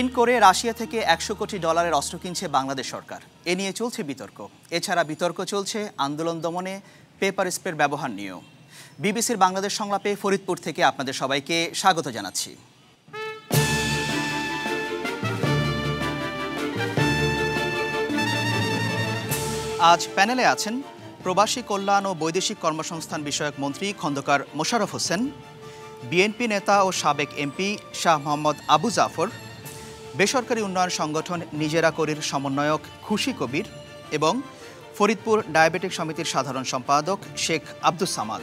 ঋণ করে রাশিয়া থেকে একশো কোটি ডলারের অস্ত্র কিনছে বাংলাদেশ সরকার এ নিয়ে চলছে বিতর্ক এছাড়া বিতর্ক চলছে আন্দোলন দমনে পেপার স্প্রের ব্যবহার নিয়েও বিবিসির বাংলাদেশ সংলাপে ফরিদপুর থেকে আপনাদের সবাইকে স্বাগত জানাচ্ছি আজ প্যানেলে আছেন প্রবাসী কল্যাণ ও বৈদেশিক কর্মসংস্থান বিষয়ক মন্ত্রী খন্দকার মোশারফ হোসেন বিএনপি নেতা ও সাবেক এমপি শাহ মোহাম্মদ আবু জাফর বেসরকারি উন্নয়ন সংগঠন নিজেরা করির সমন্বয়ক খুশি কবির এবং ফরিদপুর ডায়াবেটিক সমিতির সাধারণ সম্পাদক শেখ আব্দুস সামাদ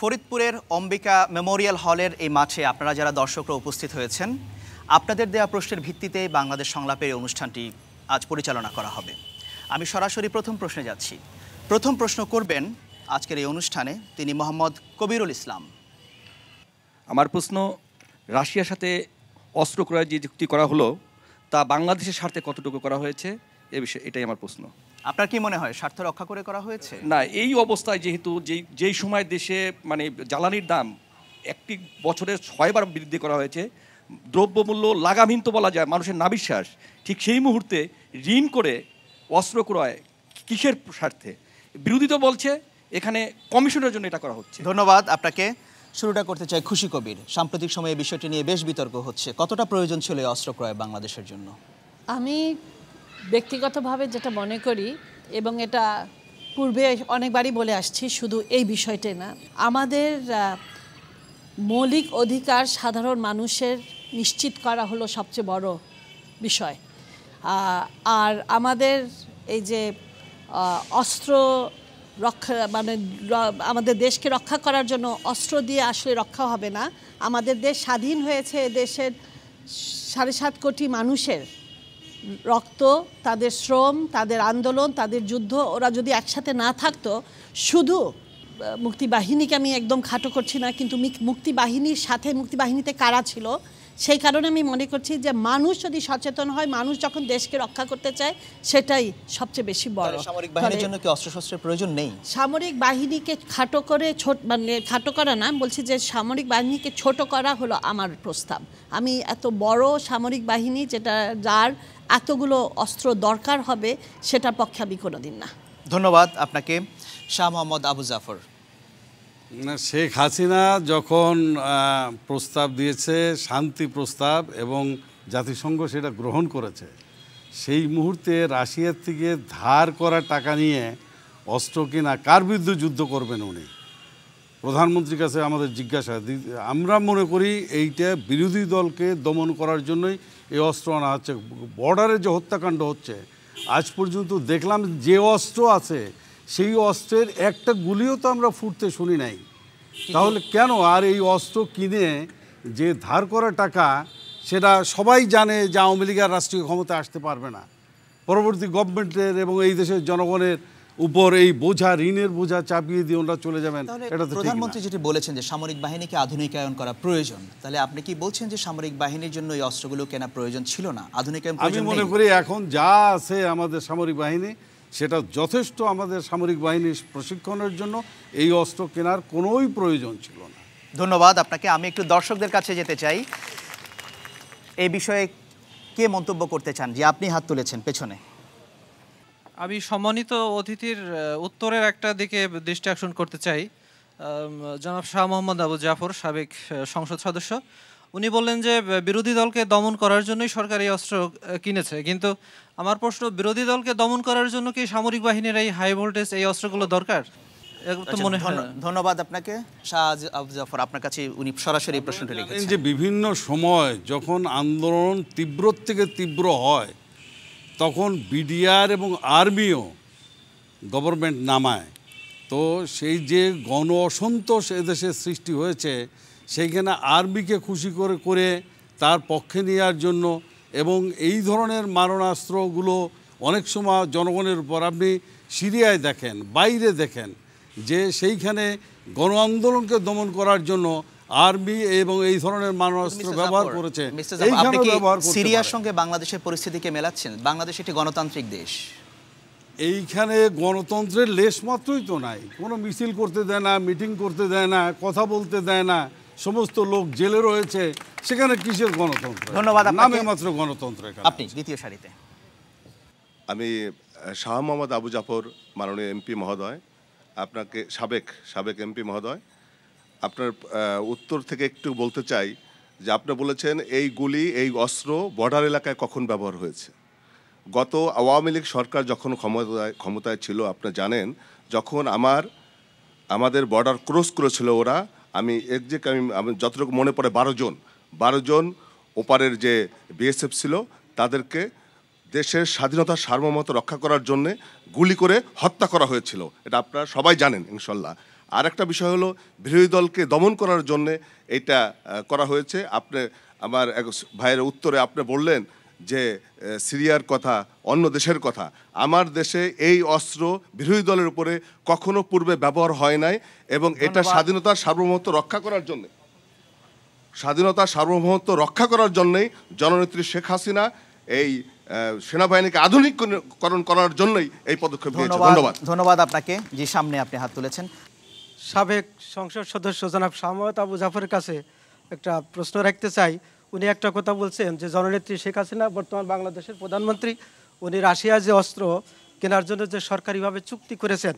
ফরিদপুরের অম্বিকা মেমোরিয়াল হলের এই মাঠে আপনারা যারা দর্শকরা উপস্থিত হয়েছেন আপনাদের দেয়া প্রশ্নের ভিত্তিতে বাংলাদেশ সংলাপের এই অনুষ্ঠানটি আজ পরিচালনা করা হবে আমি সরাসরি প্রথম প্রশ্নে যাচ্ছি প্রথম প্রশ্ন করবেন আজকের এই অনুষ্ঠানে তিনি মোহাম্মদ কবিরুল ইসলাম আমার প্রশ্ন রাশিয়ার সাথে অস্ত্র ক্রয়ের যে চুক্তি করা হলো তা বাংলাদেশের স্বার্থে কতটুকু করা হয়েছে এ বিষয়ে এটাই আমার প্রশ্ন আপনার কি মনে হয় স্বার্থ রক্ষা করে করা হয়েছে না এই অবস্থায় যেহেতু যেই যেই সময় দেশে মানে জ্বালানির দাম একটি বছরে ছয়বার বৃদ্ধি করা হয়েছে দ্রব্যমূল্য লাগামহীন তো বলা যায় মানুষের নাবিশ্বাস ঠিক সেই মুহূর্তে ঋণ করে অস্ত্র ক্রয় কিসের স্বার্থে বিরোধী তো বলছে এখানে কমিশনের জন্য এটা করা হচ্ছে ধন্যবাদ আপনাকে শুরুটা করতে চাই খুশি কবির সাম্প্রতিক সময়ে বিষয়টি নিয়ে বেশ বিতর্ক হচ্ছে কতটা প্রয়োজন ছিল এই অস্ত্র ক্রয় বাংলাদেশের জন্য আমি ব্যক্তিগতভাবে যেটা মনে করি এবং এটা পূর্বে অনেকবারই বলে আসছি শুধু এই বিষয়টাই না আমাদের মৌলিক অধিকার সাধারণ মানুষের নিশ্চিত করা হলো সবচেয়ে বড় বিষয় আর আমাদের এই যে অস্ত্র রক্ষা মানে আমাদের দেশকে রক্ষা করার জন্য অস্ত্র দিয়ে আসলে রক্ষা হবে না আমাদের দেশ স্বাধীন হয়েছে দেশের সাড়ে সাত কোটি মানুষের রক্ত তাদের শ্রম তাদের আন্দোলন তাদের যুদ্ধ ওরা যদি একসাথে না থাকতো শুধু মুক্তিবাহিনীকে আমি একদম খাটো করছি না কিন্তু মুক্তিবাহিনীর সাথে মুক্তিবাহিনীতে কারা ছিল সেই কারণে আমি মনে করছি যে মানুষ যদি সচেতন হয় মানুষ যখন দেশকে রক্ষা করতে চায় সেটাই সবচেয়ে বেশি বড় সামরিক বাহিনীর জন্য কি অস্ত্রশস্ত্রের প্রয়োজন নেই সামরিক বাহিনীকে খাটো করে ছোট মানে খাটো করা না বলছি যে সামরিক বাহিনীকে ছোট করা হলো আমার প্রস্তাব আমি এত বড় সামরিক বাহিনী যেটা যার এতগুলো অস্ত্র দরকার হবে সেটার পক্ষে আমি কোনোদিন না ধন্যবাদ আপনাকে শাহ মোহাম্মদ আবু জাফর শেখ হাসিনা যখন প্রস্তাব দিয়েছে শান্তি প্রস্তাব এবং জাতিসংঘ সেটা গ্রহণ করেছে সেই মুহূর্তে রাশিয়ার থেকে ধার করা টাকা নিয়ে অস্ত্র কিনা কার বিরুদ্ধে যুদ্ধ করবেন উনি প্রধানমন্ত্রীর কাছে আমাদের জিজ্ঞাসা আমরা মনে করি এইটা বিরোধী দলকে দমন করার জন্যই এই অস্ত্র আনা হচ্ছে বর্ডারে যে হত্যাকাণ্ড হচ্ছে আজ পর্যন্ত দেখলাম যে অস্ত্র আছে সেই অস্ত্রের একটা গুলিও তো আমরা ফুটতে শুনি নাই তাহলে কেন আর এই অস্ত্র কিনে যে ধার করা টাকা সেটা সবাই জানে যে আওয়ামী লীগ আর রাষ্ট্রীয় ক্ষমতা আসতে পারবে না পরবর্তী গভর্নমেন্টের এবং এই দেশের জনগণের উপর এই বোঝা ঋণের বোঝা চাপিয়ে দিয়ে ওনারা চলে যাবেন এটা প্রধানমন্ত্রী যেটি বলেছেন যে সামরিক বাহিনীকে আধুনিকায়ন করা প্রয়োজন তাহলে আপনি কি বলছেন যে সামরিক বাহিনীর জন্য এই অস্ত্রগুলো কেনা প্রয়োজন ছিল না আধুনিকায়ন আমি মনে করি এখন যা আছে আমাদের সামরিক বাহিনী সেটা যথেষ্ট আমাদের সামরিক বাহিনীর প্রশিক্ষণের জন্য এই অস্ত্র কেনার কোনোই প্রয়োজন ছিল না ধন্যবাদ আপনাকে আমি একটু দর্শকদের কাছে যেতে চাই এই বিষয়ে কে মন্তব্য করতে চান যে আপনি হাত তুলেছেন পেছনে আমি সম্মানিত অতিথির উত্তরের একটা দিকে দৃষ্টি আকর্ষণ করতে চাই জনাব শাহ মোহাম্মদ আবু জাফর সাবেক সংসদ সদস্য উনি বললেন যে বিরোধী দলকে দমন করার জন্যই সরকার এই অস্ত্র কিনেছে কিন্তু আমার প্রশ্ন বিরোধী দলকে দমন করার জন্য কি সামরিক বাহিনীর এই হাই ভোল্টেজ এই অস্ত্রগুলো দরকার আচ্ছা, ধন্যবাদ আপনাকে শাহজ জাফর আপনার কাছে উনি সরাসরি প্রশ্নটি লিখেছেন যে বিভিন্ন সময় যখন আন্দোলন তীব্র থেকে তীব্র হয় তখন বিডিআর এবং আর্মিও গভর্নমেন্ট নামায় তো সেই যে গণ অসন্তোষ এদেশে সৃষ্টি হয়েছে সেইখানে আর্মিকে খুশি করে করে তার পক্ষে নেওয়ার জন্য এবং এই ধরনের মারণাস্ত্রগুলো অনেক সময় জনগণের উপর আপনি সিরিয়ায় দেখেন বাইরে দেখেন যে সেইখানে গণ আন্দোলনকে দমন করার জন্য আরবি এবং এই ধরনের মানুষ ব্যবহার করেছে সিরিয়ার সঙ্গে বাংলাদেশের পরিস্থিতিকে মেলাচ্ছেন বাংলাদেশ একটি গণতান্ত্রিক দেশ এইখানে গণতন্ত্রের লেশ মাত্রই তো নাই কোনো মিছিল করতে দেয় না মিটিং করতে দেয় না কথা বলতে দেয় না সমস্ত লোক জেলে রয়েছে সেখানে কিসের গণতন্ত্র ধন্যবাদ নামে মাত্র গণতন্ত্র আপনি দ্বিতীয় সারিতে আমি শাহ মোহাম্মদ আবু জাফর মাননীয় এমপি মহোদয় আপনাকে সাবেক সাবেক এমপি মহোদয় আপনার উত্তর থেকে একটু বলতে চাই যে আপনি বলেছেন এই গুলি এই অস্ত্র বর্ডার এলাকায় কখন ব্যবহার হয়েছে গত আওয়ামী লীগ সরকার যখন ক্ষমতায় ক্ষমতায় ছিল আপনি জানেন যখন আমার আমাদের বর্ডার ক্রস করেছিল ওরা আমি একজেক্ট আমি আমি যতটুকু মনে পড়ে বারো জন বারো জন ওপারের যে বিএসএফ ছিল তাদেরকে দেশের স্বাধীনতা সার্বভৌমত্ব রক্ষা করার জন্যে গুলি করে হত্যা করা হয়েছিল এটা আপনারা সবাই জানেন ইনশাল্লাহ আর একটা বিষয় হলো বিরোধী দলকে দমন করার জন্যে এটা করা হয়েছে আপনি আমার এক ভাইয়ের উত্তরে আপনি বললেন যে সিরিয়ার কথা অন্য দেশের কথা আমার দেশে এই অস্ত্র বিরোধী দলের উপরে কখনো পূর্বে ব্যবহার হয় নাই এবং এটা স্বাধীনতার সার্বভৌমত্ব রক্ষা করার জন্য স্বাধীনতা সার্বভৌমত্ব রক্ষা করার জন্যই জননেত্রী শেখ হাসিনা এই সেনাবাহিনীকে আধুনিককরণ করার জন্যই এই পদক্ষেপ নিয়েছে ধন্যবাদ ধন্যবাদ আপনাকে যে সামনে আপনি হাত তুলেছেন সাবেক সংসদ সদস্য জনাব শাহমত আবু জাফরের কাছে একটা প্রশ্ন রাখতে চাই উনি একটা কথা বলছেন যে জননেত্রী শেখ হাসিনা বর্তমান বাংলাদেশের প্রধানমন্ত্রী উনি রাশিয়া যে অস্ত্র কেনার জন্য যে সরকারিভাবে চুক্তি করেছেন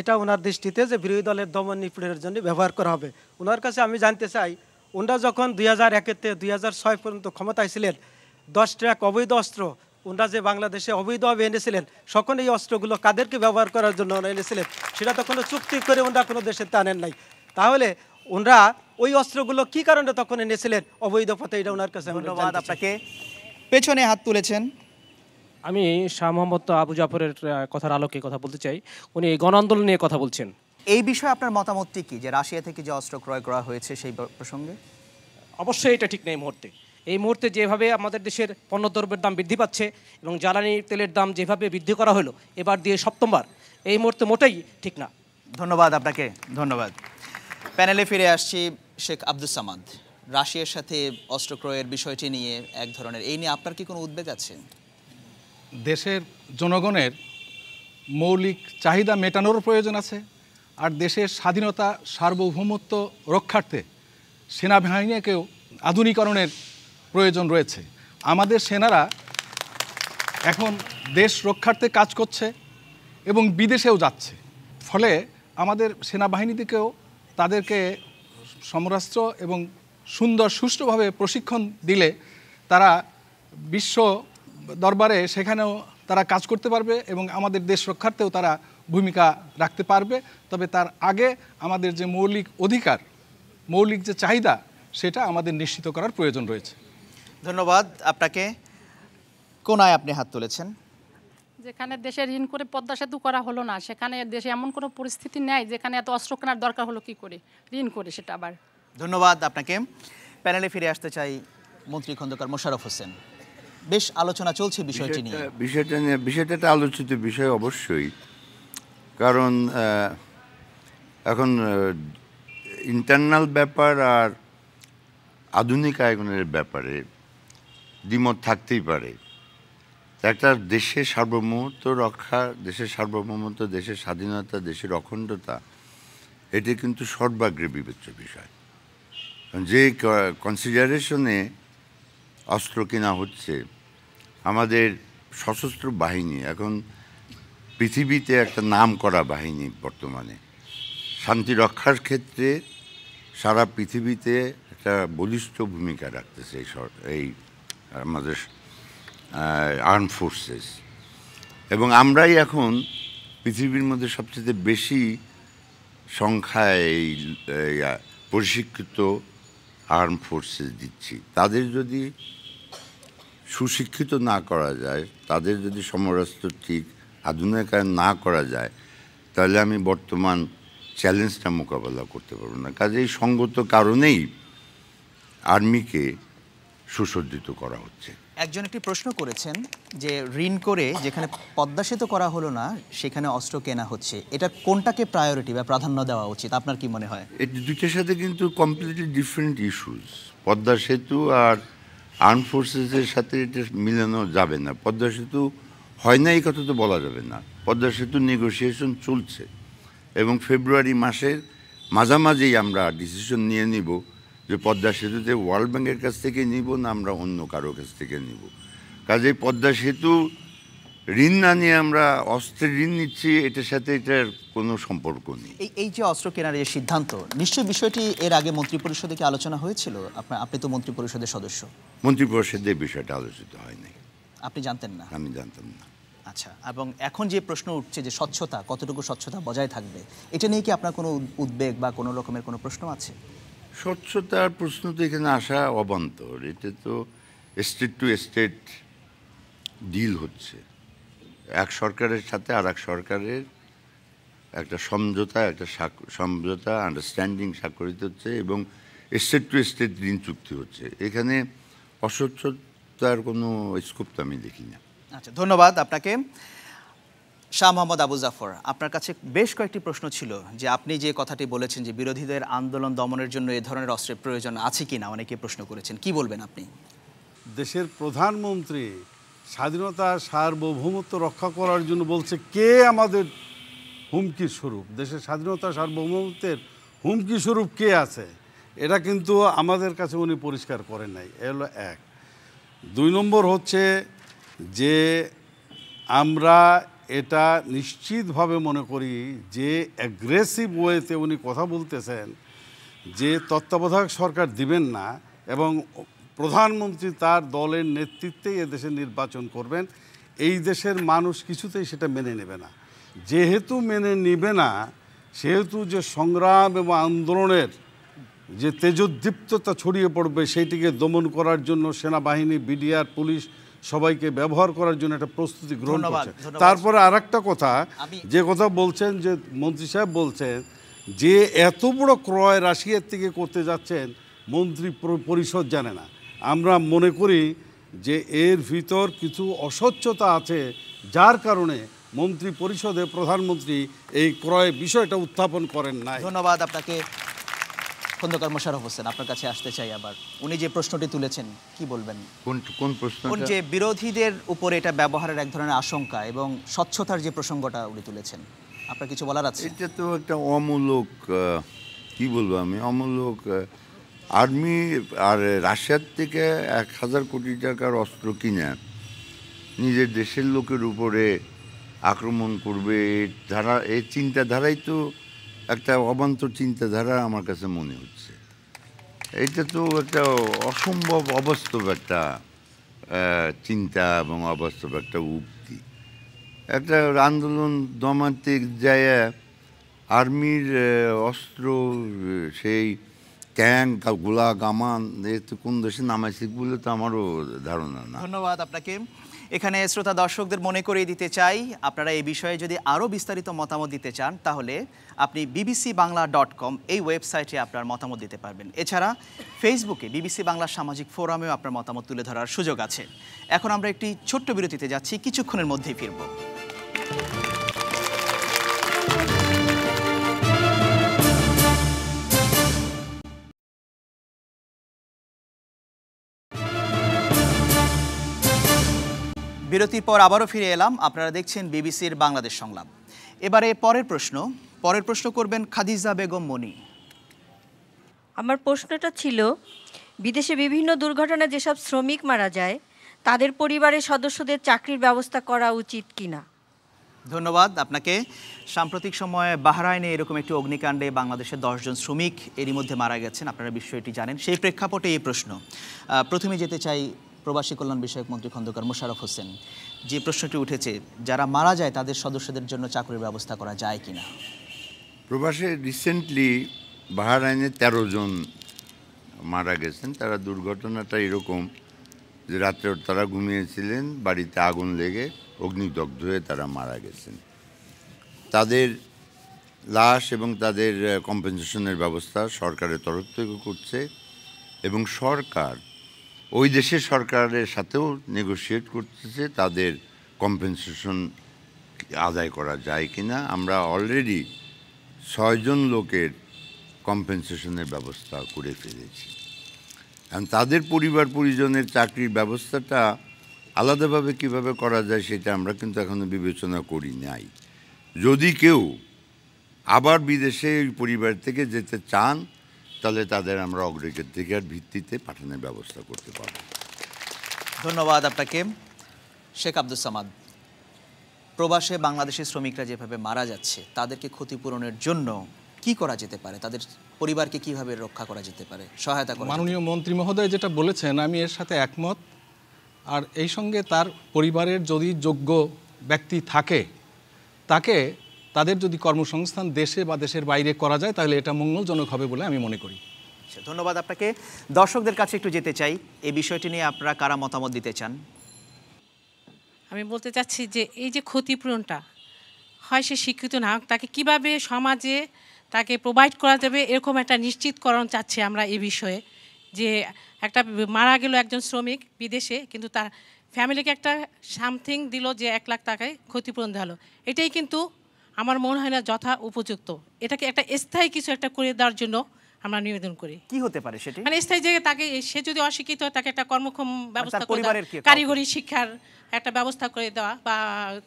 এটা ওনার দৃষ্টিতে যে বিরোধী দলের দমন নিপীড়নের জন্য ব্যবহার করা হবে ওনার কাছে আমি জানতে চাই ওনারা যখন দুই হাজার থেকে দুই হাজার ছয় পর্যন্ত ক্ষমতায় ছিলেন দশ ট্র্যাক অবৈধ অস্ত্র ওনারা যে বাংলাদেশে অবৈধভাবে এনেছিলেন সখন এই অস্ত্রগুলো কাদেরকে ব্যবহার করার জন্য ওনারা এনেছিলেন সেটা তো কোনো চুক্তি করে ওনারা কোনো দেশে আনেন নাই তাহলে ওনারা ওই অস্ত্রগুলো কি কারণে তখন এনেছিলেন অবৈধ পথে এটা ওনার কাছে ধন্যবাদ আপনাকে পেছনে হাত তুলেছেন আমি শাহ মোহাম্মদ আবু জাফরের কথার আলোকে কথা বলতে চাই উনি গণ আন্দোলন নিয়ে কথা বলছেন এই বিষয়ে আপনার মতামতটি কি যে রাশিয়া থেকে যে অস্ত্র ক্রয় করা হয়েছে সেই প্রসঙ্গে অবশ্যই এটা ঠিক নেই মুহূর্তে এই মুহূর্তে যেভাবে আমাদের দেশের পণ্যদ্রব্যের দাম বৃদ্ধি পাচ্ছে এবং জ্বালানি তেলের দাম যেভাবে বৃদ্ধি করা হলো এবার দিয়ে সপ্তমবার এই মুহূর্তে মোটেই ঠিক না ধন্যবাদ আপনাকে ধন্যবাদ প্যানেলে ফিরে আসছি শেখ আব্দুল সামাদ রাশিয়ার সাথে অস্ত্র ক্রয়ের বিষয়টি নিয়ে এক ধরনের এই নিয়ে আপনার কি কোনো উদ্বেগ আছে দেশের জনগণের মৌলিক চাহিদা মেটানোর প্রয়োজন আছে আর দেশের স্বাধীনতা সার্বভৌমত্ব রক্ষার্থে সেনাবাহিনীকেও আধুনিকরণের প্রয়োজন রয়েছে আমাদের সেনারা এখন দেশ রক্ষার্থে কাজ করছে এবং বিদেশেও যাচ্ছে ফলে আমাদের সেনাবাহিনী থেকেও তাদেরকে সমরাস্ত্র এবং সুন্দর সুষ্ঠুভাবে প্রশিক্ষণ দিলে তারা বিশ্ব দরবারে সেখানেও তারা কাজ করতে পারবে এবং আমাদের দেশ রক্ষার্থেও তারা ভূমিকা রাখতে পারবে তবে তার আগে আমাদের যে মৌলিক অধিকার মৌলিক যে চাহিদা সেটা আমাদের নিশ্চিত করার প্রয়োজন রয়েছে ধন্যবাদ আপনাকে কোনায় আপনি হাত তুলেছেন যেখানে দেশে ঋণ করে পদ্মা সেতু করা হলো না সেখানে দেশে এমন কোনো পরিস্থিতি নেই যেখানে এত অস্ত্র কেনার দরকার হলো কি করে ঋণ করে সেটা আবার ধন্যবাদ আপনাকে প্যানেলে ফিরে আসতে চাই মন্ত্রী খন্দকার মোশাররফ হোসেন বেশ আলোচনা চলছে বিষয়টি নিয়ে বিষয়টা নিয়ে বিষয়টা আলোচিত বিষয় অবশ্যই কারণ এখন ইন্টারনাল ব্যাপার আর আধুনিক আয়নের ব্যাপারে দ্বিমত থাকতেই পারে একটা দেশের সার্বভৌমত্ব রক্ষা দেশের সার্বভৌমত্ব দেশের স্বাধীনতা দেশের অখণ্ডতা এটি কিন্তু সর্বাগ্রে বিবেচ্য বিষয় যে কনসিডারেশনে অস্ত্র কেনা হচ্ছে আমাদের সশস্ত্র বাহিনী এখন পৃথিবীতে একটা নাম করা বাহিনী বর্তমানে শান্তি রক্ষার ক্ষেত্রে সারা পৃথিবীতে একটা বলিষ্ঠ ভূমিকা রাখতেছে এই আমাদের আর্ম ফোর্সেস এবং আমরাই এখন পৃথিবীর মধ্যে সবচেয়ে বেশি সংখ্যায় এই প্রশিক্ষিত আর্ম ফোর্সেস দিচ্ছি তাদের যদি সুশিক্ষিত না করা যায় তাদের যদি সমরাস্ত ঠিক আধুনিকায়ন না করা যায় তাহলে আমি বর্তমান চ্যালেঞ্জটা মোকাবেলা করতে পারবো না কাজে এই সঙ্গত কারণেই আর্মিকে সুসজ্জিত করা হচ্ছে একজন একটি প্রশ্ন করেছেন যে ঋণ করে যেখানে পদ্মা সেতু করা হলো না সেখানে অস্ত্র কেনা হচ্ছে এটা কোনটাকে প্রায়োরিটি বা প্রাধান্য দেওয়া উচিত আপনার কি মনে হয় এটি দুইটার সাথে কিন্তু কমপ্লিটলি ডিফারেন্ট ইস্যুস পদ্মা সেতু আর আর্ম ফোর্সেসের সাথে এটা মিলানো যাবে না পদ্মা সেতু হয় না এই কথা তো বলা যাবে না পদ্মা সেতু নেগোসিয়েশন চলছে এবং ফেব্রুয়ারি মাসের মাঝামাঝি আমরা ডিসিশন নিয়ে নিব যে পদ্মা সেতুতে ওয়ার্ল্ড ব্যাঙ্কের কাছ থেকে নিব না আমরা অন্য কারো কাছ থেকে নিব কাজে পদ্মা সেতু ঋণ না নিয়ে আমরা অস্ত্রের ঋণ নিচ্ছি এটার সাথে এটার কোনো সম্পর্ক নেই এই যে অস্ত্র কেনার যে সিদ্ধান্ত নিশ্চয় বিষয়টি এর আগে মন্ত্রিপরিষদে কি আলোচনা হয়েছিল আপনার আপনি তো মন্ত্রিপরিষদের সদস্য পরিষদে বিষয়টা আলোচিত হয়নি আপনি জানতেন না আমি জানতাম না আচ্ছা এবং এখন যে প্রশ্ন উঠছে যে স্বচ্ছতা কতটুকু স্বচ্ছতা বজায় থাকবে এটা নিয়ে কি আপনার কোনো উদ্বেগ বা কোনো রকমের কোনো প্রশ্ন আছে স্বচ্ছতার প্রশ্ন তো এখানে আসা অবান্তর এতে তো স্টেট টু স্টেট ডিল হচ্ছে এক সরকারের সাথে আর এক সরকারের একটা সমঝোতা একটা সমঝোতা আন্ডারস্ট্যান্ডিং স্বাক্ষরিত হচ্ছে এবং স্টেট টু স্টেট ঋণ চুক্তি হচ্ছে এখানে অস্বচ্ছতার কোনো স্কোপ তো আমি দেখি না আচ্ছা ধন্যবাদ আপনাকে শাহ মোহাম্মদ আবু জাফর আপনার কাছে বেশ কয়েকটি প্রশ্ন ছিল যে আপনি যে কথাটি বলেছেন যে বিরোধীদের আন্দোলন দমনের জন্য এ ধরনের অস্ত্রের প্রয়োজন আছে কি না অনেকে প্রশ্ন করেছেন কি বলবেন আপনি দেশের প্রধানমন্ত্রী স্বাধীনতা সার্বভৌমত্ব রক্ষা করার জন্য বলছে কে আমাদের হুমকি স্বরূপ দেশের স্বাধীনতা সার্বভৌমত্বের হুমকি স্বরূপ কে আছে এটা কিন্তু আমাদের কাছে উনি পরিষ্কার করেন নাই এ হলো এক দুই নম্বর হচ্ছে যে আমরা এটা নিশ্চিতভাবে মনে করি যে অ্যাগ্রেসিভ ওয়েতে উনি কথা বলতেছেন যে তত্ত্বাবধায়ক সরকার দিবেন না এবং প্রধানমন্ত্রী তার দলের নেতৃত্বেই এদেশে নির্বাচন করবেন এই দেশের মানুষ কিছুতেই সেটা মেনে নেবে না যেহেতু মেনে নেবে না সেহেতু যে সংগ্রাম এবং আন্দোলনের যে তেজোদ্দীপ্ততা ছড়িয়ে পড়বে সেইটিকে দমন করার জন্য সেনাবাহিনী বিডিআর পুলিশ সবাইকে ব্যবহার করার জন্য একটা প্রস্তুতি গ্রহণ করছে তারপরে আর কথা যে কথা বলছেন যে মন্ত্রী সাহেব বলছেন যে এত বড় ক্রয় রাশিয়ার থেকে করতে যাচ্ছেন মন্ত্রী পরিষদ জানে না আমরা মনে করি যে এর ভিতর কিছু অস্বচ্ছতা আছে যার কারণে মন্ত্রী পরিষদে প্রধানমন্ত্রী এই ক্রয় বিষয়টা উত্থাপন করেন না ধন্যবাদ আপনাকে খন্দকার মোশারফ হোসেন আপনার কাছে আসতে চাই আবার উনি যে প্রশ্নটি তুলেছেন কি বলবেন কোন কোন প্রশ্ন যে বিরোধীদের উপরে এটা ব্যবহারের এক ধরনের আশঙ্কা এবং স্বচ্ছতার যে প্রসঙ্গটা উনি তুলেছেন আপনার কিছু বলার আছে এটা তো একটা অমূলক কি বলবো আমি অমূলক আর্মি আর রাশিয়ার থেকে এক হাজার কোটি টাকার অস্ত্র কিনে নিজের দেশের লোকের উপরে আক্রমণ করবে ধারা এই চিন্তাধারাই তো একটা অবান্তর চিন্তাধারা আমার কাছে মনে হচ্ছে এটা তো একটা অসম্ভব অবাস্তব একটা চিন্তা এবং অবাস্তব একটা উক্তি একটা আন্দোলন দমাতে যায় আর্মির অস্ত্র সেই ট্যাঙ্ক গোলা গামান এ তো কোন দেশে নামাইছে বলে তো আমারও ধারণা না ধন্যবাদ আপনাকে এখানে শ্রোতা দর্শকদের মনে করিয়ে দিতে চাই আপনারা এই বিষয়ে যদি আরও বিস্তারিত মতামত দিতে চান তাহলে আপনি বিবিসি বাংলা ডট কম এই ওয়েবসাইটে আপনার মতামত দিতে পারবেন এছাড়া ফেসবুকে বিবিসি বাংলা সামাজিক ফোরামেও আপনার মতামত তুলে ধরার সুযোগ আছে এখন আমরা একটি ছোট্ট বিরতিতে যাচ্ছি কিছুক্ষণের মধ্যেই ফিরব বিরতির পর আবারও ফিরে এলাম আপনারা দেখছেন বিবিসির বাংলাদেশ সংলাপ এবারে পরের প্রশ্ন পরের প্রশ্ন করবেন খাদিজা বেগম মনি আমার প্রশ্নটা ছিল বিদেশে বিভিন্ন দুর্ঘটনায় যেসব শ্রমিক মারা যায় তাদের পরিবারের সদস্যদের চাকরির ব্যবস্থা করা উচিত কিনা ধন্যবাদ আপনাকে সাম্প্রতিক সময়ে বাহরাইনে এরকম একটি অগ্নিকাণ্ডে বাংলাদেশের দশজন শ্রমিক এরই মধ্যে মারা গেছেন আপনারা বিষয়টি জানেন সেই প্রেক্ষাপটে এই প্রশ্ন প্রথমে যেতে চাই প্রবাসী কল্যাণ বিষয়ক মন্ত্রী খন্দকার মোশারফ হোসেন যে প্রশ্নটি উঠেছে যারা মারা যায় তাদের সদস্যদের জন্য চাকরির ব্যবস্থা করা যায় কি না প্রবাসে রিসেন্টলি বাহারাইনে তেরো জন মারা গেছেন তারা দুর্ঘটনাটা এরকম যে রাত্রে তারা ঘুমিয়েছিলেন বাড়িতে আগুন লেগে অগ্নিদগ্ধ হয়ে তারা মারা গেছেন তাদের লাশ এবং তাদের কম্পেনসেশনের ব্যবস্থা সরকারের তরফ থেকে করছে এবং সরকার ওই দেশের সরকারের সাথেও নেগোসিয়েট করতেছে তাদের কম্পেনসেশন আদায় করা যায় কি না আমরা অলরেডি ছয়জন লোকের কম্পেনসেশনের ব্যবস্থা করে ফেলেছি কারণ তাদের পরিবার পরিজনের চাকরির ব্যবস্থাটা আলাদাভাবে কিভাবে করা যায় সেটা আমরা কিন্তু এখনও বিবেচনা করি নাই যদি কেউ আবার বিদেশে ওই পরিবার থেকে যেতে চান তাহলে তাদের আমরা অগ্রাধিকার ভিত্তিতে পাঠানোর ব্যবস্থা করতে পারব ধন্যবাদ আপনাকে শেখ আব্দুল সামাদ প্রবাসে বাংলাদেশের শ্রমিকরা যেভাবে মারা যাচ্ছে তাদেরকে ক্ষতিপূরণের জন্য কি করা যেতে পারে তাদের পরিবারকে কিভাবে রক্ষা করা যেতে পারে সহায়তা করা মাননীয় মন্ত্রী মহোদয় যেটা বলেছেন আমি এর সাথে একমত আর এই সঙ্গে তার পরিবারের যদি যোগ্য ব্যক্তি থাকে তাকে তাদের যদি কর্মসংস্থান দেশে বা দেশের বাইরে করা যায় তাহলে এটা মঙ্গলজনক হবে বলে আমি মনে করি আচ্ছা, ধন্যবাদ আপনাকে দর্শকদের কাছে একটু যেতে চাই এই বিষয়টি নিয়ে আপনারা কারা মতামত দিতে চান আমি বলতে চাচ্ছি যে এই যে ক্ষতিপূরণটা হয় সে শিক্ষিত না হোক তাকে কিভাবে সমাজে তাকে প্রোভাইড করা যাবে এরকম একটা নিশ্চিতকরণ চাচ্ছি আমরা এই বিষয়ে যে একটা মারা গেল একজন শ্রমিক বিদেশে কিন্তু তার ফ্যামিলিকে একটা সামথিং দিল যে এক লাখ টাকায় ক্ষতিপূরণ দেওয়া এটাই কিন্তু আমার মনে হয় না যথা উপযুক্ত এটাকে একটা স্থায়ী কিছু একটা করে দেওয়ার জন্য আমরা নিবেদন করি কি হতে পারে সেটা মানে স্থায়ী জায়গায় তাকে সে যদি অশিক্ষিত হয় তাকে একটা কর্মক্ষম মানে ব্যবস্থা করে দেওয়া কারিগরি শিক্ষার একটা ব্যবস্থা করে দেওয়া বা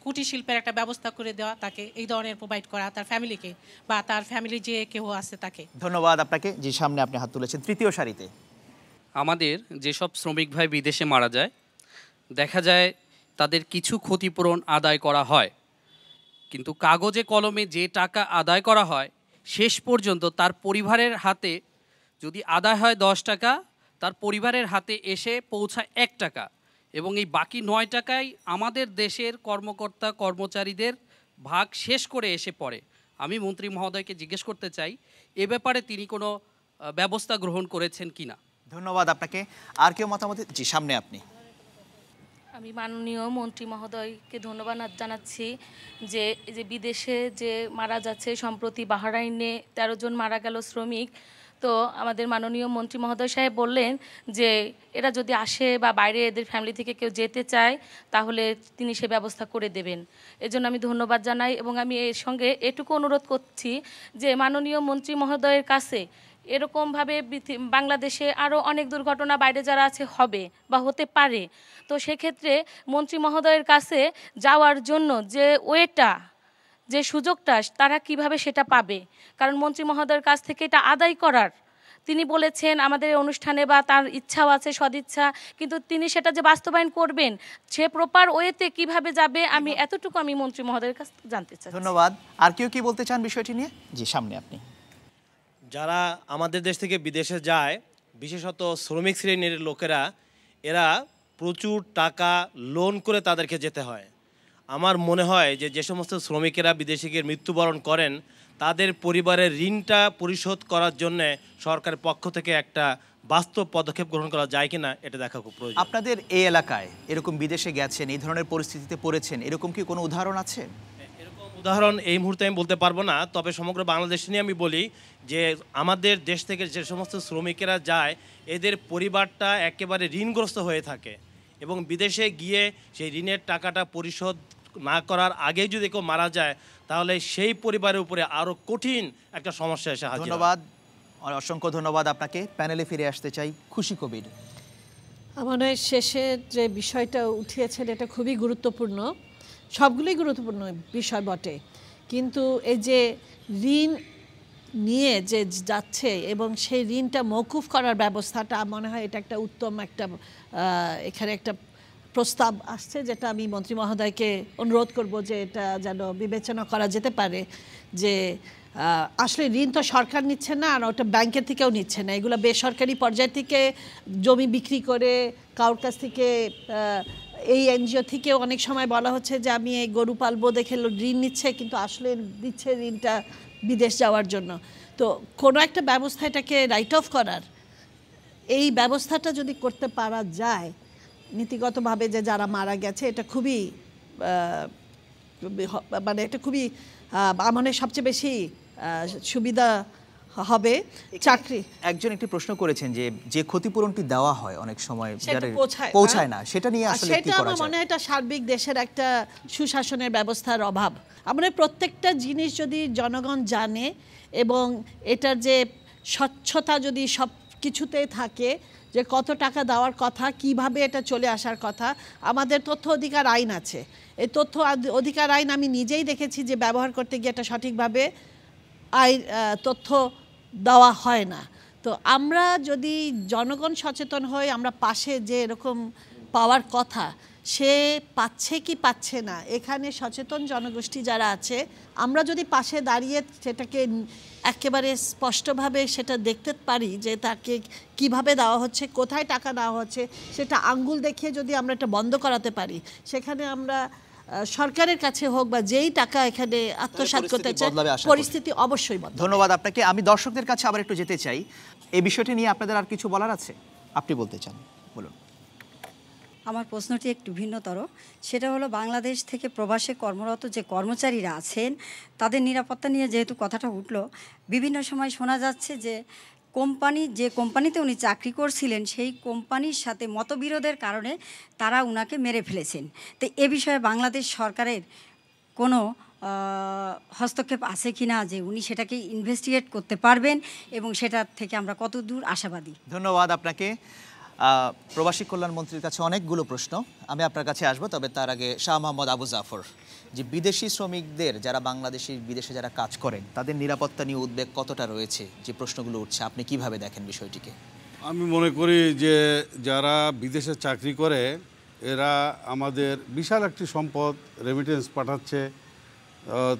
কুটির শিল্পের একটা ব্যবস্থা করে দেওয়া তাকে এই ধরনের প্রোভাইড করা তার ফ্যামিলিকে বা তার ফ্যামিলি যে কেউ আছে তাকে ধন্যবাদ আপনাকে যে সামনে আপনি হাত তুলেছেন তৃতীয় সারিতে আমাদের যেসব শ্রমিক ভাই বিদেশে মারা যায় দেখা যায় তাদের কিছু ক্ষতিপূরণ আদায় করা হয় কিন্তু কাগজে কলমে যে টাকা আদায় করা হয় শেষ পর্যন্ত তার পরিবারের হাতে যদি আদায় হয় দশ টাকা তার পরিবারের হাতে এসে পৌঁছায় এক টাকা এবং এই বাকি নয় টাকাই আমাদের দেশের কর্মকর্তা কর্মচারীদের ভাগ শেষ করে এসে পড়ে আমি মন্ত্রী মহোদয়কে জিজ্ঞেস করতে চাই এ ব্যাপারে তিনি কোনো ব্যবস্থা গ্রহণ করেছেন কিনা ধন্যবাদ আপনাকে আর কেউ মতামত জি সামনে আপনি আমি মাননীয় মন্ত্রী মহোদয়কে ধন্যবাদ জানাচ্ছি যে যে বিদেশে যে মারা যাচ্ছে সম্প্রতি বাহারাইনে ১৩ জন মারা গেল শ্রমিক তো আমাদের মাননীয় মন্ত্রী মহোদয় সাহেব বললেন যে এরা যদি আসে বা বাইরে এদের ফ্যামিলি থেকে কেউ যেতে চায় তাহলে তিনি সে ব্যবস্থা করে দেবেন এজন্য আমি ধন্যবাদ জানাই এবং আমি এর সঙ্গে এটুকু অনুরোধ করছি যে মাননীয় মন্ত্রী মহোদয়ের কাছে এরকমভাবে বাংলাদেশে আরও অনেক দুর্ঘটনা বাইরে যারা আছে হবে বা হতে পারে তো সেক্ষেত্রে মন্ত্রী মহোদয়ের কাছে যাওয়ার জন্য যে ওয়েটা যে সুযোগটা তারা কিভাবে সেটা পাবে কারণ মন্ত্রী মহোদয়ের কাছ থেকে এটা আদায় করার তিনি বলেছেন আমাদের অনুষ্ঠানে বা তার ইচ্ছাও আছে সদিচ্ছা কিন্তু তিনি সেটা যে বাস্তবায়ন করবেন সে প্রপার ওয়েতে কিভাবে যাবে আমি এতটুকু আমি মন্ত্রী মহোদয়ের কাছ জানতে চাই ধন্যবাদ আর কেউ কি বলতে চান বিষয়টি নিয়ে জি সামনে আপনি যারা আমাদের দেশ থেকে বিদেশে যায় বিশেষত শ্রমিক শ্রেণীর লোকেরা এরা প্রচুর টাকা লোন করে তাদেরকে যেতে হয় আমার মনে হয় যে যে সমস্ত শ্রমিকেরা বিদেশে গিয়ে মৃত্যুবরণ করেন তাদের পরিবারের ঋণটা পরিশোধ করার জন্য সরকারের পক্ষ থেকে একটা বাস্তব পদক্ষেপ গ্রহণ করা যায় কিনা এটা দেখা খুব প্রয়োজন আপনাদের এই এলাকায় এরকম বিদেশে গেছেন এই ধরনের পরিস্থিতিতে পড়েছেন এরকম কি কোনো উদাহরণ আছে উদাহরণ এই মুহূর্তে আমি বলতে পারবো না তবে সমগ্র বাংলাদেশ নিয়ে আমি বলি যে আমাদের দেশ থেকে যে সমস্ত শ্রমিকেরা যায় এদের পরিবারটা একেবারে ঋণগ্রস্ত হয়ে থাকে এবং বিদেশে গিয়ে সেই ঋণের টাকাটা পরিশোধ না করার আগে যদি কেউ মারা যায় তাহলে সেই পরিবারের উপরে আরও কঠিন একটা সমস্যা এসে হাজির ধন্যবাদ অসংখ্য ধন্যবাদ আপনাকে প্যানেলে ফিরে আসতে চাই খুশি কবির আমার শেষে যে বিষয়টা উঠিয়েছেন এটা খুবই গুরুত্বপূর্ণ সবগুলোই গুরুত্বপূর্ণ বিষয় বটে কিন্তু এই যে ঋণ নিয়ে যে যাচ্ছে এবং সেই ঋণটা মৌকুফ করার ব্যবস্থাটা মনে হয় এটা একটা উত্তম একটা এখানে একটা প্রস্তাব আসছে যেটা আমি মন্ত্রী মহোদয়কে অনুরোধ করব যে এটা যেন বিবেচনা করা যেতে পারে যে আসলে ঋণ তো সরকার নিচ্ছে না আর ওটা ব্যাংকের থেকেও নিচ্ছে না এগুলো বেসরকারি পর্যায় থেকে জমি বিক্রি করে কারোর কাছ থেকে এই এনজিও থেকেও অনেক সময় বলা হচ্ছে যে আমি এই গরু পালবো দেখে ঋণ নিচ্ছে কিন্তু আসলে দিচ্ছে ঋণটা বিদেশ যাওয়ার জন্য তো কোনো একটা ব্যবস্থা এটাকে রাইট অফ করার এই ব্যবস্থাটা যদি করতে পারা যায় নীতিগতভাবে যে যারা মারা গেছে এটা খুবই মানে এটা খুবই আমাদের সবচেয়ে বেশি সুবিধা হবে চাকরি একজন একটি প্রশ্ন করেছেন যে যে ক্ষতিপূরণটি দেওয়া হয় অনেক সময় পৌঁছায় না সেটা নিয়ে আসলে সেটা আমার মনে হয় এটা সার্বিক দেশের একটা সুশাসনের ব্যবস্থার অভাব আমরা প্রত্যেকটা জিনিস যদি জনগণ জানে এবং এটার যে স্বচ্ছতা যদি সব কিছুতে থাকে যে কত টাকা দেওয়ার কথা কিভাবে এটা চলে আসার কথা আমাদের তথ্য অধিকার আইন আছে এই তথ্য অধিকার আইন আমি নিজেই দেখেছি যে ব্যবহার করতে গিয়ে এটা সঠিকভাবে আই তথ্য দেওয়া হয় না তো আমরা যদি জনগণ সচেতন হই আমরা পাশে যে এরকম পাওয়ার কথা সে পাচ্ছে কি পাচ্ছে না এখানে সচেতন জনগোষ্ঠী যারা আছে আমরা যদি পাশে দাঁড়িয়ে সেটাকে একেবারে স্পষ্টভাবে সেটা দেখতে পারি যে তাকে কিভাবে দেওয়া হচ্ছে কোথায় টাকা দেওয়া হচ্ছে সেটা আঙ্গুল দেখিয়ে যদি আমরা এটা বন্ধ করাতে পারি সেখানে আমরা সরকারের কাছে হোক বা যেই টাকা এখানে আত্মসাত করতে চায় পরিস্থিতি অবশ্যই ধন্যবাদ আপনাকে আমি দর্শকদের কাছে আবার একটু যেতে চাই এই বিষয়টি নিয়ে আপনাদের আর কিছু বলার আছে আপনি বলতে চান বলুন আমার প্রশ্নটি একটু ভিন্নতর সেটা হলো বাংলাদেশ থেকে প্রবাসে কর্মরত যে কর্মচারীরা আছেন তাদের নিরাপত্তা নিয়ে যেহেতু কথাটা উঠল বিভিন্ন সময় শোনা যাচ্ছে যে কোম্পানি যে কোম্পানিতে উনি চাকরি করছিলেন সেই কোম্পানির সাথে মতবিরোধের কারণে তারা উনাকে মেরে ফেলেছেন তো এ বিষয়ে বাংলাদেশ সরকারের কোনো হস্তক্ষেপ আছে কি না যে উনি সেটাকে ইনভেস্টিগেট করতে পারবেন এবং সেটার থেকে আমরা কত দূর আশাবাদী ধন্যবাদ আপনাকে প্রবাসী কল্যাণ মন্ত্রীর কাছে অনেকগুলো প্রশ্ন আমি আপনার কাছে আসবো তবে তার আগে শাহ মোহাম্মদ আবু জাফর যে বিদেশি শ্রমিকদের যারা বাংলাদেশি বিদেশে যারা কাজ করেন তাদের নিরাপত্তা নিয়ে উদ্বেগ কতটা রয়েছে যে প্রশ্নগুলো উঠছে আপনি কিভাবে দেখেন বিষয়টিকে আমি মনে করি যে যারা বিদেশে চাকরি করে এরা আমাদের বিশাল একটি সম্পদ রেমিটেন্স পাঠাচ্ছে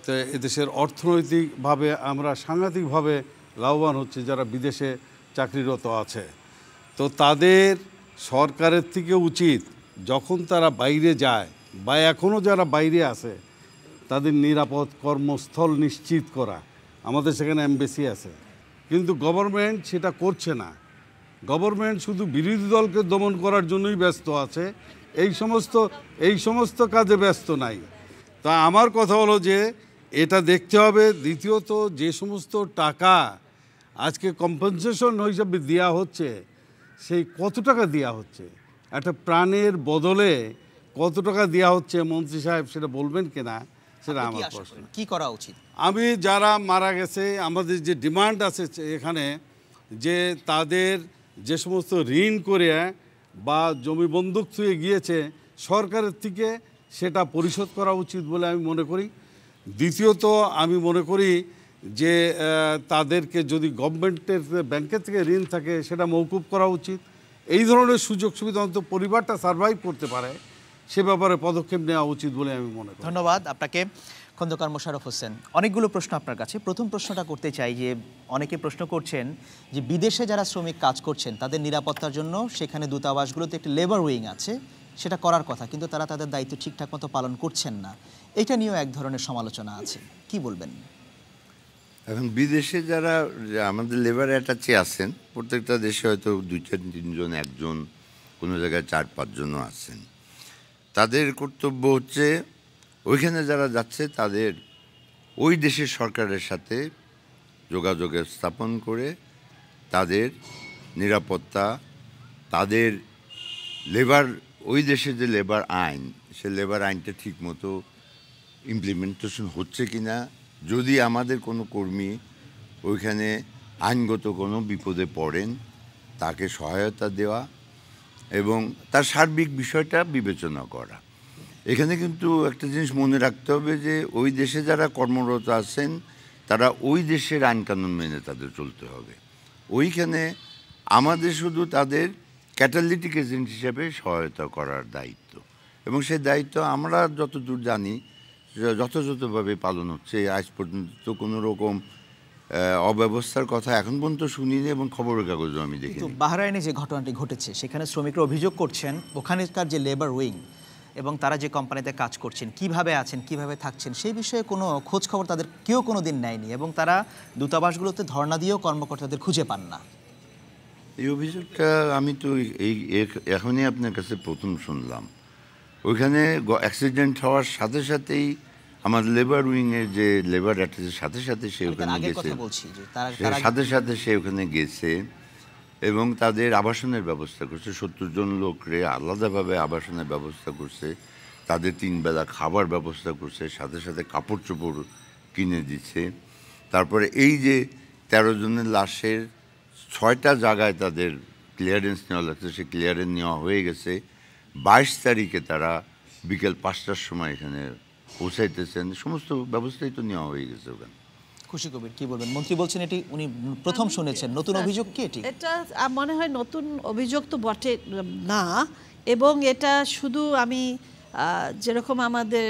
তো এদেশের অর্থনৈতিকভাবে আমরা সাংঘাতিকভাবে লাভবান হচ্ছে যারা বিদেশে চাকরিরত আছে তো তাদের সরকারের থেকে উচিত যখন তারা বাইরে যায় বা এখনও যারা বাইরে আছে তাদের নিরাপদ কর্মস্থল নিশ্চিত করা আমাদের সেখানে অ্যাম্বেসি আছে কিন্তু গভর্নমেন্ট সেটা করছে না গভর্নমেন্ট শুধু বিরোধী দলকে দমন করার জন্যই ব্যস্ত আছে এই সমস্ত এই সমস্ত কাজে ব্যস্ত নাই তা আমার কথা হলো যে এটা দেখতে হবে দ্বিতীয়ত যে সমস্ত টাকা আজকে কম্পেনসেশন হিসাবে দেওয়া হচ্ছে সেই কত টাকা দেওয়া হচ্ছে একটা প্রাণের বদলে কত টাকা দেওয়া হচ্ছে মন্ত্রী সাহেব সেটা বলবেন কিনা সেটা আমার প্রশ্ন কি করা উচিত আমি যারা মারা গেছে আমাদের যে ডিমান্ড আছে এখানে যে তাদের যে সমস্ত ঋণ করে বা জমি বন্দুক থুয়ে গিয়েছে সরকারের থেকে সেটা পরিশোধ করা উচিত বলে আমি মনে করি দ্বিতীয়ত আমি মনে করি যে তাদেরকে যদি গভর্নমেন্টের ব্যাংকের থেকে ঋণ থাকে সেটা মৌকুব করা উচিত এই ধরনের সুযোগ সুবিধা অন্তত পরিবারটা সার্ভাইভ করতে পারে সে ব্যাপারে পদক্ষেপ নেওয়া উচিত বলে আমি মনে করি ধন্যবাদ আপনাকে খন্দকার মোশারফ হোসেন অনেকগুলো প্রশ্ন আপনার কাছে প্রথম প্রশ্নটা করতে চাই যে অনেকে প্রশ্ন করছেন যে বিদেশে যারা শ্রমিক কাজ করছেন তাদের নিরাপত্তার জন্য সেখানে দূতাবাসগুলোতে একটি লেবার উইং আছে সেটা করার কথা কিন্তু তারা তাদের দায়িত্ব ঠিকঠাক মতো পালন করছেন না এটা নিয়েও এক ধরনের সমালোচনা আছে কি বলবেন এখন বিদেশে যারা আমাদের লেবার অ্যাটাচে আছেন প্রত্যেকটা দেশে হয়তো দুই চার তিনজন একজন কোনো জায়গায় চার পাঁচজনও আছেন তাদের কর্তব্য হচ্ছে ওইখানে যারা যাচ্ছে তাদের ওই দেশের সরকারের সাথে যোগাযোগের স্থাপন করে তাদের নিরাপত্তা তাদের লেবার ওই দেশে যে লেবার আইন সে লেবার আইনটা ঠিক মতো ইমপ্লিমেন্টেশন হচ্ছে কি না যদি আমাদের কোনো কর্মী ওইখানে আইনগত কোনো বিপদে পড়েন তাকে সহায়তা দেওয়া এবং তার সার্বিক বিষয়টা বিবেচনা করা এখানে কিন্তু একটা জিনিস মনে রাখতে হবে যে ওই দেশে যারা কর্মরত আছেন তারা ওই দেশের আইনকানুন মেনে তাদের চলতে হবে ওইখানে আমাদের শুধু তাদের ক্যাটালিটিক এজেন্ট হিসেবে সহায়তা করার দায়িত্ব এবং সেই দায়িত্ব আমরা যতদূর জানি যথাযথভাবে পালন হচ্ছে আজ পর্যন্ত কোনো রকম অব্যবস্থার কথা এখন পর্যন্ত শুনিনি এবং খবরের কাগজও আমি দেখি বাহরাইনে যে ঘটনাটি ঘটেছে সেখানে শ্রমিকরা অভিযোগ করছেন ওখানকার যে লেবার উইং এবং তারা যে কোম্পানিতে কাজ করছেন কিভাবে আছেন কিভাবে থাকছেন সেই বিষয়ে কোনো খোঁজ খবর তাদের কেউ কোনো দিন নেয়নি এবং তারা দূতাবাসগুলোতে ধর্ণা দিয়েও কর্মকর্তাদের খুঁজে পান না এই অভিযোগটা আমি তো এই এখনই আপনার কাছে প্রথম শুনলাম ওইখানে অ্যাক্সিডেন্ট হওয়ার সাথে সাথেই আমার লেবার উইংয়ের যে লেবার অ্যাটাচের সাথে সাথে সে ওখানে গেছে সাথে সাথে সে ওখানে গেছে এবং তাদের আবাসনের ব্যবস্থা করছে সত্তর জন লোকরে আলাদাভাবে আবাসনের ব্যবস্থা করছে তাদের তিন বেলা খাবার ব্যবস্থা করছে সাথে সাথে কাপড় চোপড় কিনে দিচ্ছে তারপরে এই যে তেরো জনের লাশের ছয়টা জায়গায় তাদের ক্লিয়ারেন্স নেওয়া লাগছে সে ক্লিয়ারেন্স নেওয়া হয়ে গেছে বাইশ তারিখে তারা বিকেল পাঁচটার সময় এখানে পৌঁছাইতেছেন সমস্ত ব্যবস্থাই তো নেওয়া হয়ে গেছে ওখানে খুশি কবির কি বলবেন মন্ত্রী বলছেন এটি উনি প্রথম শুনেছেন নতুন অভিযোগ কি এটি এটা মনে হয় নতুন অভিযোগ তো বটে না এবং এটা শুধু আমি যেরকম আমাদের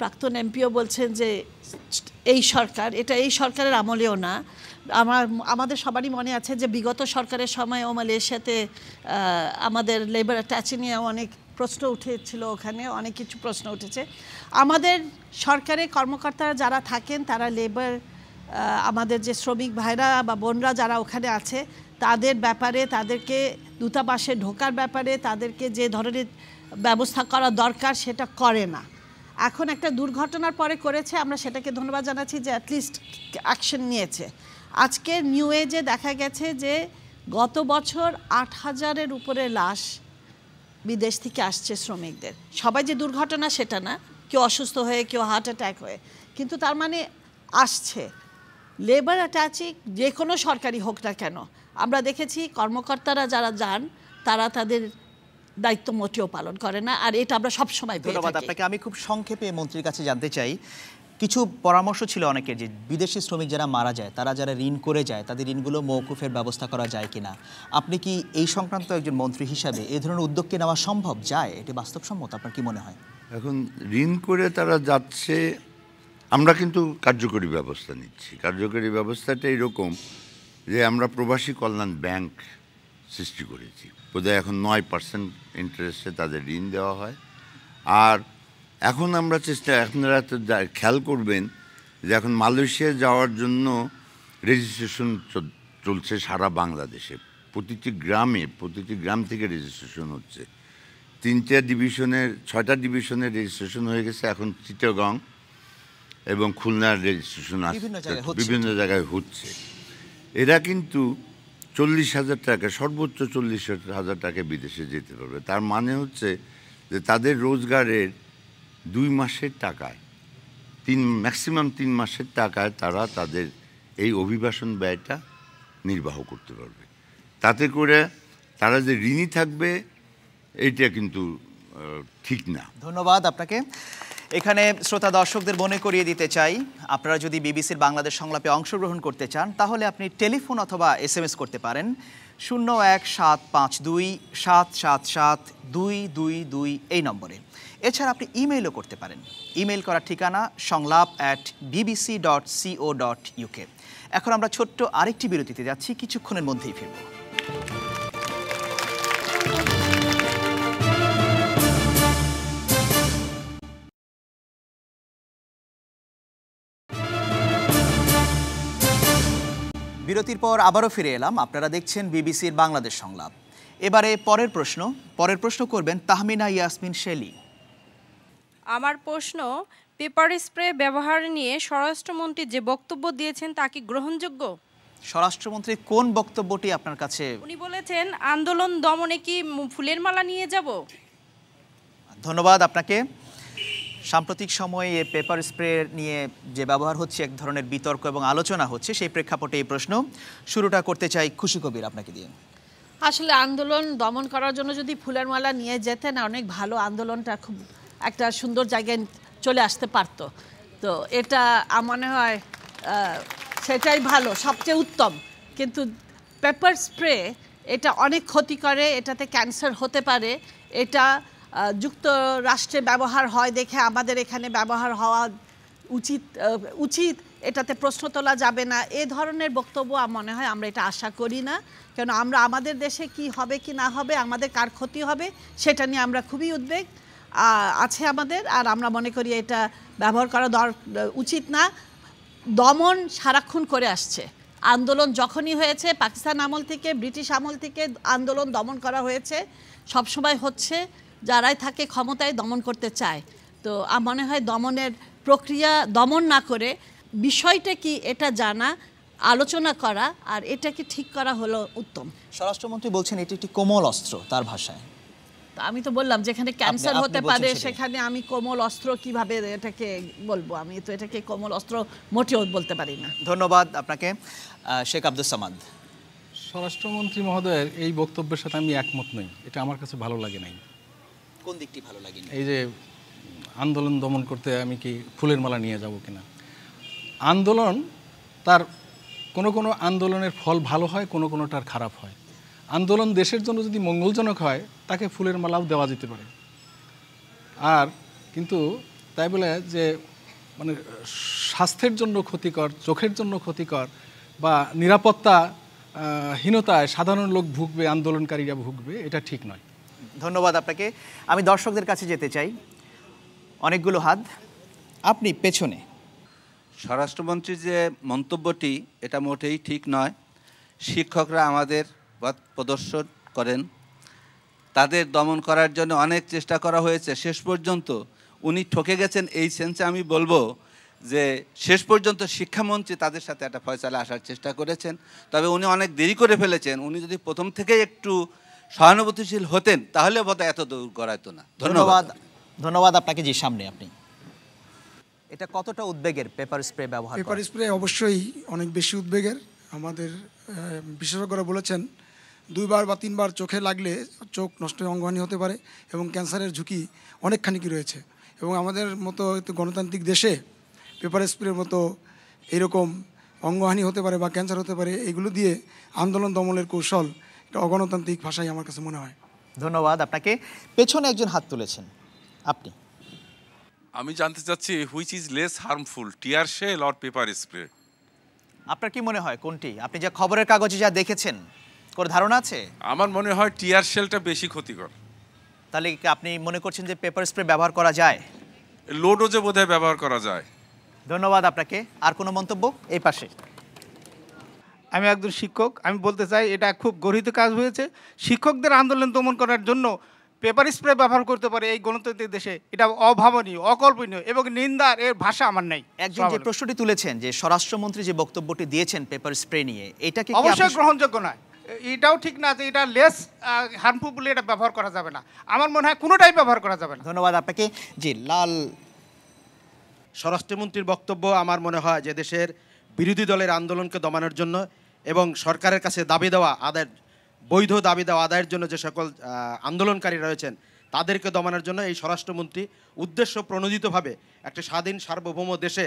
প্রাক্তন এমপিও বলছেন যে এই সরকার এটা এই সরকারের আমলেও না আমার আমাদের সবারই মনে আছে যে বিগত সরকারের সময় সময়ও মালয়েশিয়াতে আমাদের লেবার অ্যাটাচি নিয়ে অনেক প্রশ্ন উঠেছিল ওখানে অনেক কিছু প্রশ্ন উঠেছে আমাদের সরকারের কর্মকর্তারা যারা থাকেন তারা লেবার আমাদের যে শ্রমিক ভাইরা বা বোনরা যারা ওখানে আছে তাদের ব্যাপারে তাদেরকে দূতাবাসে ঢোকার ব্যাপারে তাদেরকে যে ধরনের ব্যবস্থা করা দরকার সেটা করে না এখন একটা দুর্ঘটনার পরে করেছে আমরা সেটাকে ধন্যবাদ জানাচ্ছি যে অ্যাটলিস্ট অ্যাকশন নিয়েছে আজকের নিউ এজে দেখা গেছে যে গত বছর আট হাজারের উপরে লাশ বিদেশ থেকে আসছে শ্রমিকদের সবাই যে দুর্ঘটনা সেটা না কেউ অসুস্থ হয়ে কেউ হার্ট অ্যাট্যাক হয়ে কিন্তু তার মানে আসছে লেবার অ্যাটাচিং যে কোনো সরকারি হোক না কেন আমরা দেখেছি কর্মকর্তারা যারা যান তারা তাদের দায়িত্ব মোটেও পালন করে না আর এটা আমরা সবসময় ধন্যবাদ আপনাকে আমি খুব সংক্ষেপে মন্ত্রীর কাছে জানতে চাই কিছু পরামর্শ ছিল অনেকের যে বিদেশি শ্রমিক যারা মারা যায় তারা যারা ঋণ করে যায় তাদের ঋণগুলো মৌকুফের ব্যবস্থা করা যায় কিনা আপনি কি এই সংক্রান্ত একজন মন্ত্রী হিসাবে এই ধরনের উদ্যোগকে নেওয়া সম্ভব যায় এটি বাস্তবসম্মত আপনার কি মনে হয় এখন ঋণ করে তারা যাচ্ছে আমরা কিন্তু কার্যকরী ব্যবস্থা নিচ্ছি কার্যকরী ব্যবস্থাটা এরকম যে আমরা প্রবাসী কল্যাণ ব্যাংক সৃষ্টি করেছি বোধহয় এখন নয় পার্সেন্ট ইন্টারেস্টে তাদের ঋণ দেওয়া হয় আর এখন আমরা চেষ্টা আপনারা তো খেয়াল করবেন যে এখন মালয়েশিয়া যাওয়ার জন্য রেজিস্ট্রেশন চলছে সারা বাংলাদেশে প্রতিটি গ্রামে প্রতিটি গ্রাম থেকে রেজিস্ট্রেশন হচ্ছে তিনটা ডিভিশনের ছয়টা ডিভিশনের রেজিস্ট্রেশন হয়ে গেছে এখন চিটাগং এবং খুলনার রেজিস্ট্রেশন বিভিন্ন জায়গায় হচ্ছে এরা কিন্তু চল্লিশ হাজার টাকা সর্বোচ্চ চল্লিশ হাজার টাকা বিদেশে যেতে পারবে তার মানে হচ্ছে যে তাদের রোজগারের দুই মাসের টাকায় তিন ম্যাক্সিমাম তিন মাসের টাকায় তারা তাদের এই অভিবাসন ব্যয়টা নির্বাহ করতে পারবে তাতে করে তারা যে ঋণী থাকবে এটা কিন্তু ঠিক না ধন্যবাদ আপনাকে এখানে শ্রোতা দর্শকদের মনে করিয়ে দিতে চাই আপনারা যদি বিবিসির বাংলাদেশ সংলাপে অংশগ্রহণ করতে চান তাহলে আপনি টেলিফোন অথবা এস করতে পারেন শূন্য এক সাত পাঁচ দুই সাত সাত সাত দুই দুই দুই এই নম্বরে এছাড়া আপনি ইমেইলও করতে পারেন ইমেইল করার ঠিকানা Sanglap at BBC dot co dot UK এখন আমরা ছোট্ট আরেকটি বিরতিতে যাচ্ছি কিছুক্ষণের মধ্যেই ফিরব বিরতির পর আবারও ফিরে এলাম আপনারা দেখছেন বিবিসির বাংলাদেশ সংলাপ এবারে পরের প্রশ্ন পরের প্রশ্ন করবেন তাহমিনা ইয়াসমিন শেলি আমার প্রশ্ন পেপার স্প্রে ব্যবহার নিয়ে স্বরাষ্ট্রমন্ত্রী যে বক্তব্য দিয়েছেন তা কি গ্রহণযোগ্য স্বরাষ্ট্রমন্ত্রী কোন বক্তব্যটি আপনার কাছে উনি বলেছেন আন্দোলন দমনে কি ফুলের মালা নিয়ে যাব ধন্যবাদ আপনাকে সাম্প্রতিক সময়ে পেপার স্প্রে নিয়ে যে ব্যবহার হচ্ছে এক ধরনের বিতর্ক এবং আলোচনা হচ্ছে সেই প্রেক্ষাপটে এই প্রশ্ন শুরুটা করতে চাই খুশি কবির আপনাকে দিয়ে আসলে আন্দোলন দমন করার জন্য যদি ফুলের মালা নিয়ে যেতেন অনেক ভালো আন্দোলনটা খুব একটা সুন্দর জায়গায় চলে আসতে পারত তো এটা মনে হয় সেটাই ভালো সবচেয়ে উত্তম কিন্তু পেপার স্প্রে এটা অনেক ক্ষতি করে এটাতে ক্যান্সার হতে পারে এটা যুক্তরাষ্ট্রে ব্যবহার হয় দেখে আমাদের এখানে ব্যবহার হওয়া উচিত উচিত এটাতে প্রশ্ন তোলা যাবে না এ ধরনের বক্তব্য মনে হয় আমরা এটা আশা করি না কেন আমরা আমাদের দেশে কি হবে কি না হবে আমাদের কার ক্ষতি হবে সেটা নিয়ে আমরা খুবই উদ্বেগ আছে আমাদের আর আমরা মনে করি এটা ব্যবহার করা দর উচিত না দমন সারাক্ষণ করে আসছে আন্দোলন যখনই হয়েছে পাকিস্তান আমল থেকে ব্রিটিশ আমল থেকে আন্দোলন দমন করা হয়েছে সবসময় হচ্ছে যারাই থাকে ক্ষমতায় দমন করতে চায় তো আমার মনে হয় দমনের প্রক্রিয়া দমন না করে বিষয়টা কি এটা জানা আলোচনা করা আর এটাকে ঠিক করা হলো উত্তম স্বরাষ্ট্রমন্ত্রী বলছেন এটি একটি কোমল অস্ত্র তার ভাষায় আমি তো বললাম যেখানে ক্যান্সার হতে পারে সেখানে আমি কোমল অস্ত্র কিভাবে এটাকে বলবো আমি তো এটাকে কোমল অস্ত্র মোটেও বলতে পারি না ধন্যবাদ আপনাকে শেখ আব্দুল সামাদ স্বরাষ্ট্রমন্ত্রী মহোদয়ের এই বক্তব্যের সাথে আমি একমত নই এটা আমার কাছে ভালো লাগে নাই কোন দিকটি ভালো লাগে এই যে আন্দোলন দমন করতে আমি কি ফুলের মালা নিয়ে যাব কিনা আন্দোলন তার কোনো কোনো আন্দোলনের ফল ভালো হয় কোনো কোনোটার খারাপ হয় আন্দোলন দেশের জন্য যদি মঙ্গলজনক হয় তাকে ফুলের মালাও দেওয়া যেতে পারে আর কিন্তু তাই বলে যে মানে স্বাস্থ্যের জন্য ক্ষতিকর চোখের জন্য ক্ষতিকর বা নিরাপত্তা হীনতায় সাধারণ লোক ভুগবে আন্দোলনকারীরা ভুগবে এটা ঠিক নয় ধন্যবাদ আপনাকে আমি দর্শকদের কাছে যেতে চাই অনেকগুলো হাত আপনি পেছনে স্বরাষ্ট্রমন্ত্রীর যে মন্তব্যটি এটা মোটেই ঠিক নয় শিক্ষকরা আমাদের পথ প্রদর্শন করেন তাদের দমন করার জন্য অনেক চেষ্টা করা হয়েছে শেষ পর্যন্ত উনি ঠকে গেছেন এই সেন্সে আমি বলবো যে শেষ পর্যন্ত শিক্ষামন্ত্রী তাদের সাথে একটা ফয়সালা আসার চেষ্টা করেছেন তবে উনি অনেক দেরি করে ফেলেছেন উনি যদি প্রথম থেকে একটু সহানুভূতিশীল হতেন তাহলে বোধ এত দূর করাইতো না ধন্যবাদ ধন্যবাদ আপনাকে যে সামনে আপনি এটা কতটা উদ্বেগের পেপার স্প্রে ব্যবহার পেপার স্প্রে অবশ্যই অনেক বেশি উদ্বেগের আমাদের বিশেষজ্ঞরা বলেছেন দুইবার বা তিনবার চোখে লাগলে চোখ নষ্টের অঙ্গহানি হতে পারে এবং ক্যান্সারের ঝুঁকি অনেকখানি কি রয়েছে এবং আমাদের মতো গণতান্ত্রিক দেশে পেপার স্প্রের মতো এরকম অঙ্গহানি হতে পারে বা ক্যান্সার হতে পারে এগুলো দিয়ে আন্দোলন দমনের কৌশল এটা অগণতান্ত্রিক ভাষাই আমার কাছে মনে হয় ধন্যবাদ আপনাকে পেছনে একজন হাত তুলেছেন আপনি আমি জানতে চাচ্ছি which is less harmful tear shell or pepper spray আপনার কি মনে হয় কোনটি আপনি যা খবরের কাগজে যা দেখেছেন করে ধারণা আছে আমার মনে হয় টিয়ার শেলটা বেশি ক্ষতিকর তাহলে কি আপনি মনে করছেন যে পেপার স্প্রে ব্যবহার করা যায় লো ডোজে বোধহয় ব্যবহার করা যায় ধন্যবাদ আপনাকে আর কোনো মন্তব্য এই পাশে আমি একজন শিক্ষক আমি বলতে চাই এটা খুব গর্হিত কাজ হয়েছে শিক্ষকদের আন্দোলন দমন করার জন্য পেপার স্প্রে ব্যবহার করতে পারে এই গণতান্ত্রিক দেশে এটা অভাবনীয় অকল্পনীয় এবং নিন্দার এর ভাষা আমার নাই একজন যে প্রশ্নটি তুলেছেন যে স্বরাষ্ট্রমন্ত্রী যে বক্তব্যটি দিয়েছেন পেপার স্প্রে নিয়ে এটাকে অবশ্যই গ্রহণযোগ্য নয় এটাও ঠিক না যে এটা লেস হার্মফুল বলে এটা ব্যবহার করা যাবে না আমার মনে হয় কোনোটাই ব্যবহার করা যাবে না ধন্যবাদ আপনাকে জি লাল স্বরাষ্ট্রমন্ত্রীর বক্তব্য আমার মনে হয় যে দেশের বিরোধী দলের আন্দোলনকে দমানোর জন্য এবং সরকারের কাছে দাবি দেওয়া আদায়ের বৈধ দাবি দেওয়া আদায়ের জন্য যে সকল আন্দোলনকারী রয়েছেন তাদেরকে দমানোর জন্য এই স্বরাষ্ট্রমন্ত্রী উদ্দেশ্য প্রণোদিতভাবে একটি স্বাধীন সার্বভৌম দেশে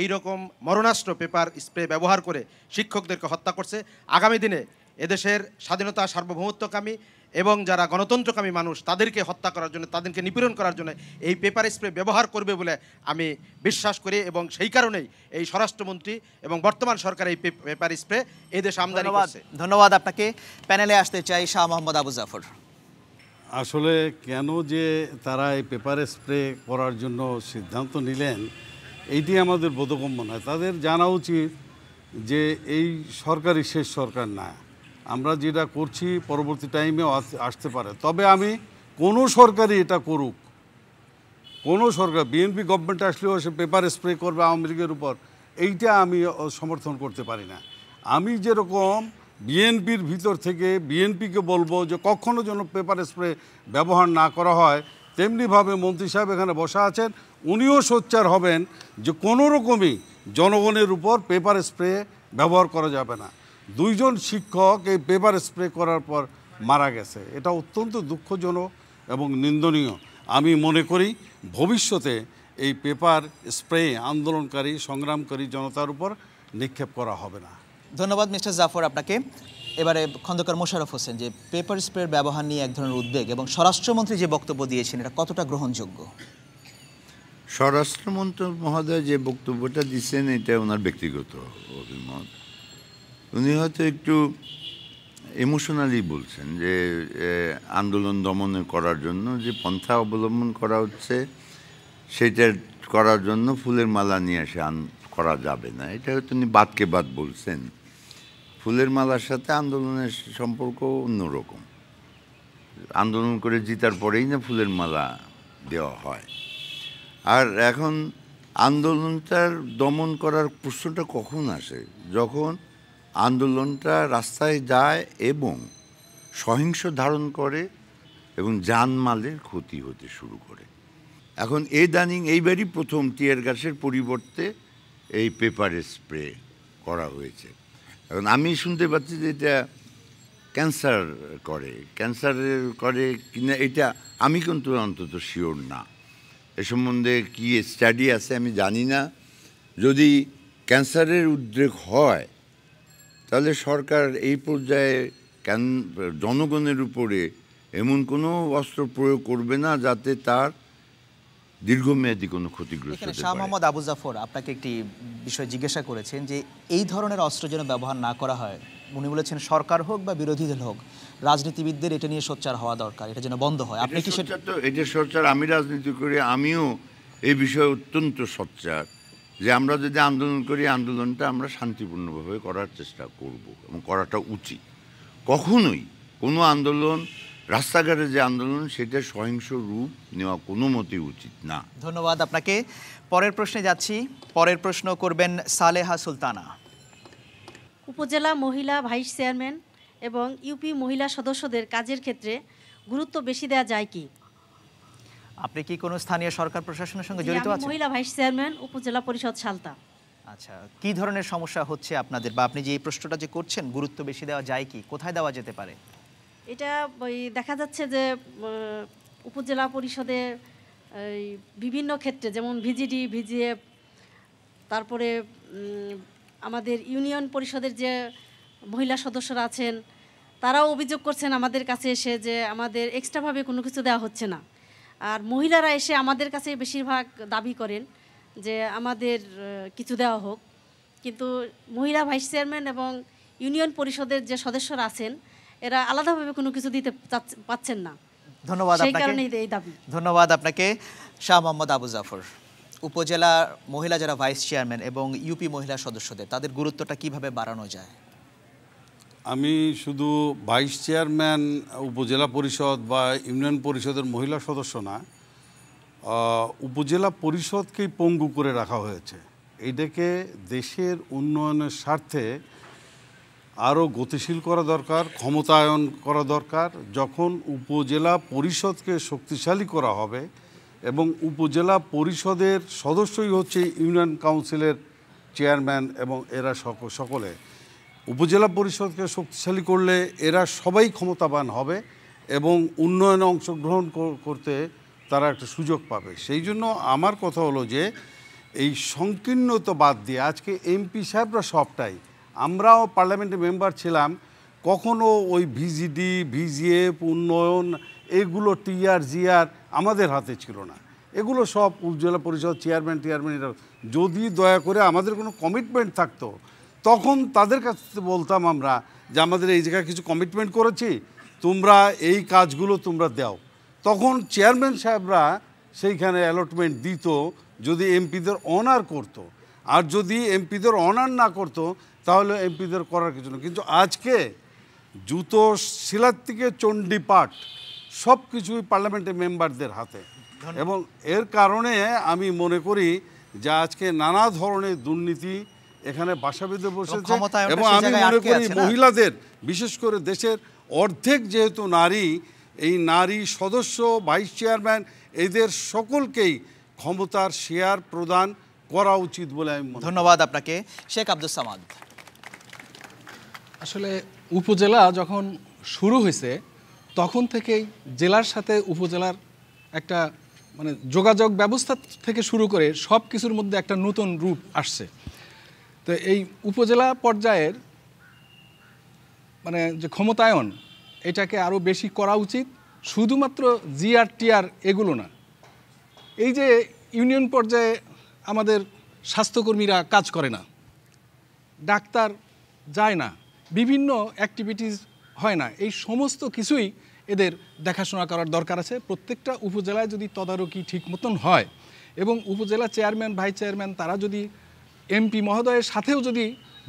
এই রকম মরণাস্ত্র পেপার স্প্রে ব্যবহার করে শিক্ষকদেরকে হত্যা করছে আগামী দিনে এদেশের স্বাধীনতা সার্বভৌমত্বকামী এবং যারা গণতন্ত্রকামী মানুষ তাদেরকে হত্যা করার জন্য তাদেরকে নিপীড়ন করার জন্য এই পেপার স্প্রে ব্যবহার করবে বলে আমি বিশ্বাস করি এবং সেই কারণেই এই স্বরাষ্ট্রমন্ত্রী এবং বর্তমান সরকার এই পেপার স্প্রে এই দেশে আমদানি করছে ধন্যবাদ আপনাকে প্যানেলে আসতে চাই শাহ মোহাম্মদ আবু জাফর আসলে কেন যে তারা এই পেপার স্প্রে করার জন্য সিদ্ধান্ত নিলেন এইটি আমাদের বোধগম্য নয় তাদের জানা উচিত যে এই সরকারই শেষ সরকার না আমরা যেটা করছি পরবর্তী টাইমেও আসতে পারে তবে আমি কোনো সরকারই এটা করুক কোনো সরকার বিএনপি গভর্নমেন্ট আসলেও সে পেপার স্প্রে করবে আওয়ামী লীগের উপর এইটা আমি সমর্থন করতে পারি না আমি যেরকম বিএনপির ভিতর থেকে বিএনপিকে বলবো যে কখনো যেন পেপার স্প্রে ব্যবহার না করা হয় তেমনিভাবে মন্ত্রী সাহেব এখানে বসা আছেন উনিও সোচ্চার হবেন যে কোনো রকমই জনগণের উপর পেপার স্প্রে ব্যবহার করা যাবে না দুইজন শিক্ষক এই পেপার স্প্রে করার পর মারা গেছে এটা অত্যন্ত দুঃখজনক এবং নিন্দনীয় আমি মনে করি ভবিষ্যতে এই পেপার স্প্রে আন্দোলনকারী সংগ্রামকারী জনতার উপর নিক্ষেপ করা হবে না ধন্যবাদ মিস্টার জাফর আপনাকে এবারে খন্দকার মোশারফ হোসেন যে পেপার স্প্রের ব্যবহার নিয়ে এক ধরনের উদ্বেগ এবং স্বরাষ্ট্রমন্ত্রী যে বক্তব্য দিয়েছেন এটা কতটা গ্রহণযোগ্য স্বরাষ্ট্রমন্ত্রী মহোদয় যে বক্তব্যটা দিচ্ছেন এটা ওনার ব্যক্তিগত অভিমত উনি হয়তো একটু ইমোশনালি বলছেন যে আন্দোলন দমনে করার জন্য যে পন্থা অবলম্বন করা হচ্ছে সেটা করার জন্য ফুলের মালা নিয়ে আসে আন করা যাবে না এটা হয়তো উনি বাদকে বাদ বলছেন ফুলের মালার সাথে আন্দোলনের সম্পর্ক অন্যরকম আন্দোলন করে জিতার পরেই না ফুলের মালা দেওয়া হয় আর এখন আন্দোলনটার দমন করার প্রশ্নটা কখন আসে যখন আন্দোলনটা রাস্তায় যায় এবং সহিংস ধারণ করে এবং জানমালের ক্ষতি হতে শুরু করে এখন এ দানিং এইবারই প্রথম টিয়ার গ্যাসের পরিবর্তে এই পেপার স্প্রে করা হয়েছে এখন আমি শুনতে পাচ্ছি যে এটা ক্যান্সার করে ক্যান্সারের করে কিনা এটা আমি কিন্তু অন্তত শিওর না এ সম্বন্ধে কী স্টাডি আছে আমি জানি না যদি ক্যান্সারের উদ্রেক হয় তাহলে সরকার এই পর্যায়ে কেন জনগণের উপরে এমন কোনো অস্ত্র প্রয়োগ করবে না যাতে তার দীর্ঘমেয়াদী কোনো ক্ষতিগ্রস্ত শাহ মোহাম্মদ আবু জাফর আপনাকে একটি বিষয় জিজ্ঞাসা করেছেন যে এই ধরনের অস্ত্র যেন ব্যবহার না করা হয় উনি বলেছেন সরকার হোক বা বিরোধী দল হোক রাজনীতিবিদদের এটা নিয়ে সোচ্চার হওয়া দরকার এটা যেন বন্ধ হয় আপনি কি সোচ্চার তো এটা সোচ্চার আমি রাজনীতি করি আমিও এই বিষয়ে অত্যন্ত সোচ্চার যে আমরা যদি আন্দোলন করি আন্দোলনটা আমরা শান্তিপূর্ণভাবে করার চেষ্টা করব এবং করাটা উচিত কখনোই কোনো আন্দোলন রাস্তাঘাটে যে আন্দোলন সেটা সহিংস রূপ নেওয়া কোনো মতেই উচিত না ধন্যবাদ আপনাকে পরের প্রশ্নে যাচ্ছি পরের প্রশ্ন করবেন সালেহা সুলতানা উপজেলা মহিলা ভাইস চেয়ারম্যান এবং ইউপি মহিলা সদস্যদের কাজের ক্ষেত্রে গুরুত্ব বেশি দেওয়া যায় কি আপনি কি কোনো স্থানীয় সরকার প্রশাসনের সঙ্গে জড়িত আছেন মহিলা ভাইস চেয়ারম্যান উপজেলা পরিষদ শালতা আচ্ছা কি ধরনের সমস্যা হচ্ছে আপনাদের বা আপনি যে এই প্রশ্নটা যে করছেন গুরুত্ব বেশি দেওয়া যায় কি কোথায় দেওয়া যেতে পারে এটা ওই দেখা যাচ্ছে যে উপজেলা পরিষদে বিভিন্ন ক্ষেত্রে যেমন ভিজিডি ভিজিএফ তারপরে আমাদের ইউনিয়ন পরিষদের যে মহিলা সদস্যরা আছেন তারাও অভিযোগ করছেন আমাদের কাছে এসে যে আমাদের এক্সট্রাভাবে কোনো কিছু দেওয়া হচ্ছে না আর মহিলারা এসে আমাদের কাছে বেশিরভাগ দাবি করেন যে আমাদের কিছু দেওয়া হোক কিন্তু মহিলা ভাইস চেয়ারম্যান এবং ইউনিয়ন পরিষদের যে সদস্যরা আছেন এরা আলাদাভাবে কোনো কিছু দিতে পাচ্ছেন না ধন্যবাদ আপনাকে ধন্যবাদ আপনাকে শাহ মোহাম্মদ আবু জাফর উপজেলা মহিলা যারা ভাইস চেয়ারম্যান এবং ইউপি মহিলা সদস্যদের তাদের গুরুত্বটা কিভাবে বাড়ানো যায় আমি শুধু ভাইস চেয়ারম্যান উপজেলা পরিষদ বা ইউনিয়ন পরিষদের মহিলা সদস্য না উপজেলা পরিষদকেই পঙ্গু করে রাখা হয়েছে এটাকে দেশের উন্নয়নের স্বার্থে আরও গতিশীল করা দরকার ক্ষমতায়ন করা দরকার যখন উপজেলা পরিষদকে শক্তিশালী করা হবে এবং উপজেলা পরিষদের সদস্যই হচ্ছে ইউনিয়ন কাউন্সিলের চেয়ারম্যান এবং এরা সক সকলে উপজেলা পরিষদকে শক্তিশালী করলে এরা সবাই ক্ষমতাবান হবে এবং উন্নয়নে অংশগ্রহণ করতে তারা একটা সুযোগ পাবে সেই জন্য আমার কথা হলো যে এই সংকীর্ণতা বাদ দিয়ে আজকে এমপি সাহেবরা সবটাই আমরাও পার্লামেন্টের মেম্বার ছিলাম কখনো ওই ভিজিডি ভিজিএফ উন্নয়ন এগুলো টিআর জিআর আমাদের হাতে ছিল না এগুলো সব উপজেলা পরিষদ চেয়ারম্যান টিয়ারম্যান যদি দয়া করে আমাদের কোনো কমিটমেন্ট থাকতো তখন তাদের কাছে বলতাম আমরা যে আমাদের এই জায়গায় কিছু কমিটমেন্ট করেছি তোমরা এই কাজগুলো তোমরা দাও তখন চেয়ারম্যান সাহেবরা সেইখানে অ্যালটমেন্ট দিত যদি এমপিদের অনার করত। আর যদি এমপিদের অনার না করত তাহলে এমপিদের করার কিছু না কিন্তু আজকে জুতো শিলার থেকে চণ্ডীপাঠ সব কিছুই পার্লামেন্টের মেম্বারদের হাতে এবং এর কারণে আমি মনে করি যে আজকে নানা ধরনের দুর্নীতি এখানে বাসা বেঁধে বসেছে এবং আমি মনে করি মহিলাদের বিশেষ করে দেশের অর্ধেক যেহেতু নারী এই নারী সদস্য ভাইস চেয়ারম্যান এদের সকলকেই ক্ষমতার শেয়ার প্রদান করা উচিত বলে আমি ধন্যবাদ আপনাকে শেখ আব্দুল সামাদ আসলে উপজেলা যখন শুরু হয়েছে তখন থেকেই জেলার সাথে উপজেলার একটা মানে যোগাযোগ ব্যবস্থা থেকে শুরু করে সব কিছুর মধ্যে একটা নতুন রূপ আসছে তো এই উপজেলা পর্যায়ের মানে যে ক্ষমতায়ন এটাকে আরও বেশি করা উচিত শুধুমাত্র জিআরটিআর এগুলো না এই যে ইউনিয়ন পর্যায়ে আমাদের স্বাস্থ্যকর্মীরা কাজ করে না ডাক্তার যায় না বিভিন্ন অ্যাক্টিভিটিস হয় না এই সমস্ত কিছুই এদের দেখাশোনা করার দরকার আছে প্রত্যেকটা উপজেলায় যদি তদারকি ঠিক মতন হয় এবং উপজেলা চেয়ারম্যান ভাইস চেয়ারম্যান তারা যদি এমপি মহোদয়ের সাথেও যদি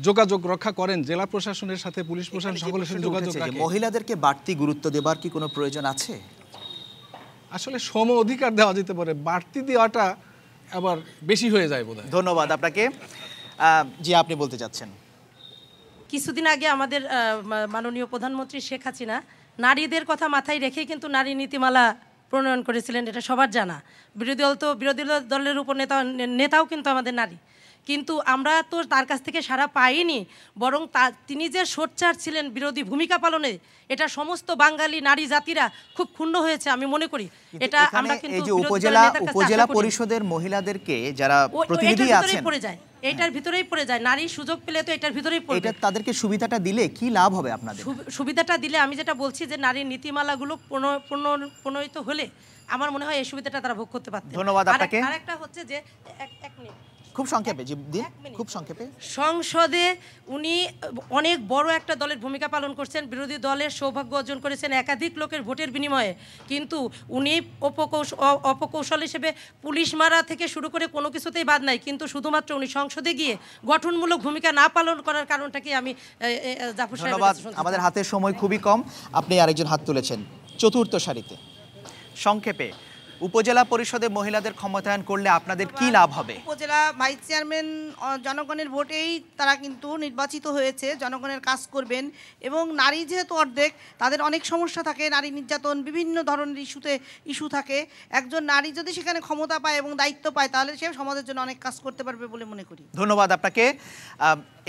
যোগাযোগ রক্ষা করেন জেলা প্রশাসনের সাথে পুলিশ প্রশাসন সকলের সাথে যোগাযোগ রাখেন মহিলাদেরকে বাড়তি গুরুত্ব দেবার কি কোনো প্রয়োজন আছে আসলে সম অধিকার দেওয়া যেতে পারে বাড়তি দেওয়াটা আবার বেশি হয়ে যায় বোধ ধন্যবাদ আপনাকে জি আপনি বলতে চাচ্ছেন কিছুদিন আগে আমাদের মাননীয় প্রধানমন্ত্রী শেখ হাসিনা নারীদের কথা মাথায় রেখেই কিন্তু নারী নীতিমালা প্রণয়ন করেছিলেন এটা সবার জানা বিরোধী দল তো বিরোধী দলের উপর নেতা নেতাও কিন্তু আমাদের নারী কিন্তু আমরা তো তার কাছ থেকে সারা পাইনি বরং তা তিনি যে সোচ্চার ছিলেন বিরোধী ভূমিকা পালনে এটা সমস্ত বাঙালি নারী জাতিরা খুব ক্ষুণ্ণ হয়েছে আমি মনে করি এটা আমরা কিন্তু উপজেলা উপজেলা পরিষদের মহিলাদেরকে যারা প্রতিনিধি আছেন পড়ে যায় এটার হ্যাঁ। ভিতরেই পড়ে যায় নারী সুযোগ পেলে তো এটার ভিতরেই পড়ে এটা তাদেরকে সুবিধাটা দিলে কি লাভ হবে আপনাদের সুবিধাটা দিলে আমি যেটা বলছি যে নারীর নীতিমালাগুলো প্রণয়িত হলে আমার মনে হয় এই সুবিধাটা তারা ভোগ করতে পারত ধন্যবাদ আপনাকে আরেকটা হচ্ছে যে এক মিনিট খুব সংক্ষেপে দিন খুব সংক্ষেপে সংসদে উনি অনেক বড় একটা দলের ভূমিকা পালন করছেন বিরোধী দলের সৌভাগ্য অর্জন করেছেন একাধিক লোকের ভোটের বিনিময়ে কিন্তু উনি অপকৌশ অপকৌশল হিসেবে পুলিশ মারা থেকে শুরু করে কোনো কিছুতেই বাদ নাই কিন্তু শুধুমাত্র উনি সংসদে গিয়ে গঠনমূলক ভূমিকা না পালন করার কারণটা কি আমি আমাদের হাতের সময় খুবই কম আপনি আরেকজন হাত তুলেছেন চতুর্থ সারিতে সংক্ষেপে উপজেলা পরিষদে মহিলাদের ক্ষমতায়ন করলে আপনাদের কি লাভ হবে উপজেলা ভাইস চেয়ারম্যান জনগণের ভোটেই তারা কিন্তু নির্বাচিত হয়েছে জনগণের কাজ করবেন এবং নারী যেহেতু অর্ধেক তাদের অনেক সমস্যা থাকে নারী নির্যাতন বিভিন্ন ধরনের ইস্যুতে ইস্যু থাকে একজন নারী যদি সেখানে ক্ষমতা পায় এবং দায়িত্ব পায় তাহলে সে সমাজের জন্য অনেক কাজ করতে পারবে বলে মনে করি ধন্যবাদ আপনাকে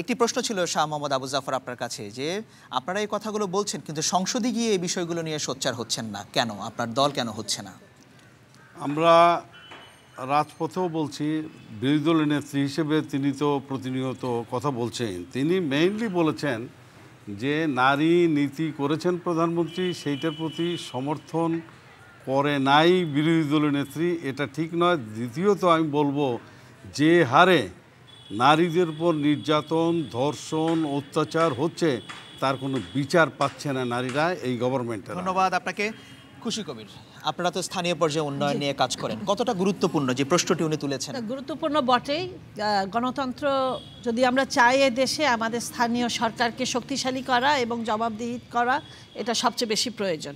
একটি প্রশ্ন ছিল শাহ মোহাম্মদ আবু জাফর আপনার কাছে যে আপনারা এই কথাগুলো বলছেন কিন্তু সংসদে গিয়ে এই বিষয়গুলো নিয়ে সোচ্চার হচ্ছেন না কেন আপনার দল কেন হচ্ছে না আমরা রাজপথেও বলছি বিরোধী দলের নেত্রী হিসেবে তিনি তো প্রতিনিয়ত কথা বলছেন তিনি মেইনলি বলেছেন যে নারী নীতি করেছেন প্রধানমন্ত্রী সেইটার প্রতি সমর্থন করে নাই বিরোধী দলের নেত্রী এটা ঠিক নয় দ্বিতীয়ত আমি বলবো যে হারে নারীদের উপর নির্যাতন ধর্ষণ অত্যাচার হচ্ছে তার কোনো বিচার পাচ্ছে না নারীরা এই গভর্নমেন্টের ধন্যবাদ আপনাকে খুশি কবির আপনারা তো স্থানীয় পর্যায়ে উন্নয়ন নিয়ে কাজ করেন কতটা গুরুত্বপূর্ণ যে প্রশ্নটি উনি তুলেছেন গুরুত্বপূর্ণ বটেই গণতন্ত্র যদি আমরা চাই এ দেশে আমাদের স্থানীয় সরকারকে শক্তিশালী করা এবং জবাবদিহিত করা এটা সবচেয়ে বেশি প্রয়োজন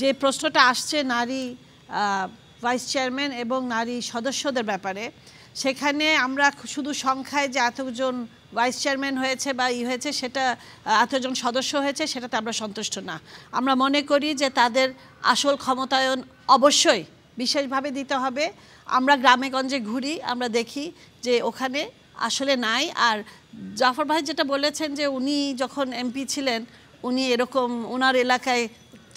যে প্রশ্নটা আসছে নারী ভাইস চেয়ারম্যান এবং নারী সদস্যদের ব্যাপারে সেখানে আমরা শুধু সংখ্যায় যে এতজন ভাইস চেয়ারম্যান হয়েছে বা ই হয়েছে সেটা এতজন সদস্য হয়েছে সেটাতে আমরা সন্তুষ্ট না আমরা মনে করি যে তাদের আসল ক্ষমতায়ন অবশ্যই বিশেষভাবে দিতে হবে আমরা গ্রামেগঞ্জে ঘুরি আমরা দেখি যে ওখানে আসলে নাই আর জাফর ভাই যেটা বলেছেন যে উনি যখন এমপি ছিলেন উনি এরকম ওনার এলাকায়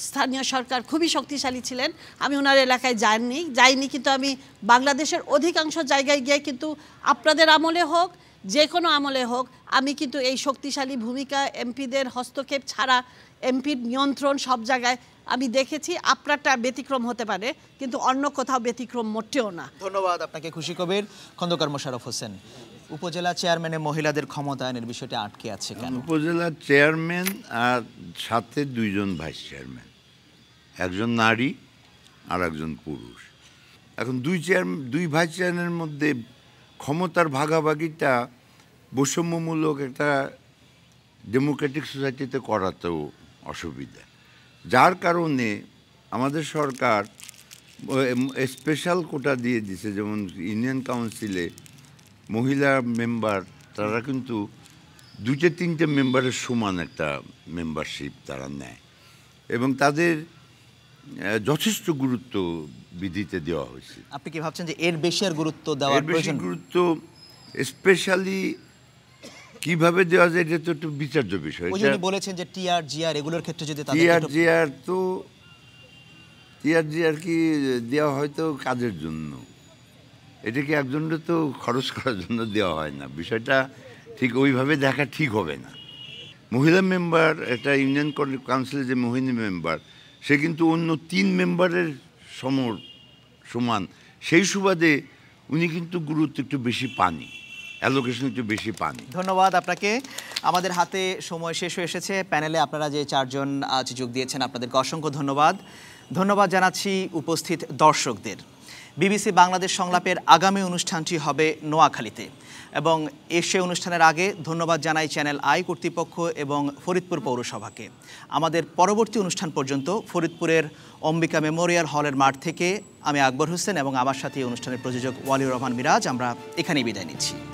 স্থানীয় সরকার খুবই শক্তিশালী ছিলেন আমি ওনার এলাকায় যাইনি যাইনি কিন্তু আমি বাংলাদেশের অধিকাংশ জায়গায় গিয়ে কিন্তু আপনাদের আমলে হোক যে কোনো আমলে হোক আমি কিন্তু এই শক্তিশালী ভূমিকা এমপিদের হস্তক্ষেপ ছাড়া এমপির নিয়ন্ত্রণ সব জায়গায় আমি দেখেছি আপনারটা ব্যতিক্রম হতে পারে কিন্তু অন্য কোথাও ব্যতিক্রম মোটেও না ধন্যবাদ আপনাকে খুশি কবির খন্দকার মোশারফ হোসেন উপজেলা চেয়ারম্যানে মহিলাদের ক্ষমতায়নের বিষয়টা আটকে আছে কেন উপজেলা চেয়ারম্যান আর সাথে দুইজন ভাইস চেয়ারম্যান একজন নারী আর একজন পুরুষ এখন দুই চেয়ার দুই ভাইস চেয়ারম্যানের মধ্যে ক্ষমতার ভাগাভাগিটা বৈষম্যমূলক একটা ডেমোক্রেটিক সোসাইটিতে করাতেও অসুবিধা যার কারণে আমাদের সরকার স্পেশাল কোটা দিয়ে দিছে যেমন ইউনিয়ন কাউন্সিলে মহিলা মেম্বার তারা কিন্তু দুটে তিনটে মেম্বারের সমান একটা মেম্বারশিপ তারা নেয় এবং তাদের যথেষ্ট গুরুত্ব বিধিতে দেওয়া হয়েছে আপনি কি ভাবছেন যে এর বেশি আর গুরুত্ব দেওয়ার প্রয়োজন গুরুত্ব স্পেশালি কিভাবে দেওয়া যায় এটা তো একটু বিচার্য বিষয় ওই বলেছেন যে টিআর জিআর এগুলোর ক্ষেত্রে যদি টিআর জিআর তো টিআর জিআর কি দেওয়া হয়তো কাজের জন্য এটাকে একজন তো খরচ করার জন্য দেওয়া হয় না বিষয়টা ঠিক ওইভাবে দেখা ঠিক হবে না মহিলা মেম্বার এটা ইউনিয়ন কাউন্সিলের যে মহিলা মেম্বার সে কিন্তু অন্য তিন মেম্বারের সমর সমান সেই সুবাদে উনি কিন্তু গুরুত্ব একটু বেশি পানি অ্যালোকেশন একটু বেশি পানি ধন্যবাদ আপনাকে আমাদের হাতে সময় শেষ হয়ে এসেছে প্যানেলে আপনারা যে চারজন আজ যোগ দিয়েছেন আপনাদেরকে অসংখ্য ধন্যবাদ ধন্যবাদ জানাচ্ছি উপস্থিত দর্শকদের বিবিসি বাংলাদেশ সংলাপের আগামী অনুষ্ঠানটি হবে নোয়াখালীতে এবং এসে অনুষ্ঠানের আগে ধন্যবাদ জানাই চ্যানেল আই কর্তৃপক্ষ এবং ফরিদপুর পৌরসভাকে আমাদের পরবর্তী অনুষ্ঠান পর্যন্ত ফরিদপুরের অম্বিকা মেমোরিয়াল হলের মাঠ থেকে আমি আকবর হোসেন এবং আমার সাথে এই অনুষ্ঠানের প্রযোজক ওয়ালিউর রহমান মিরাজ আমরা এখানেই বিদায় নিচ্ছি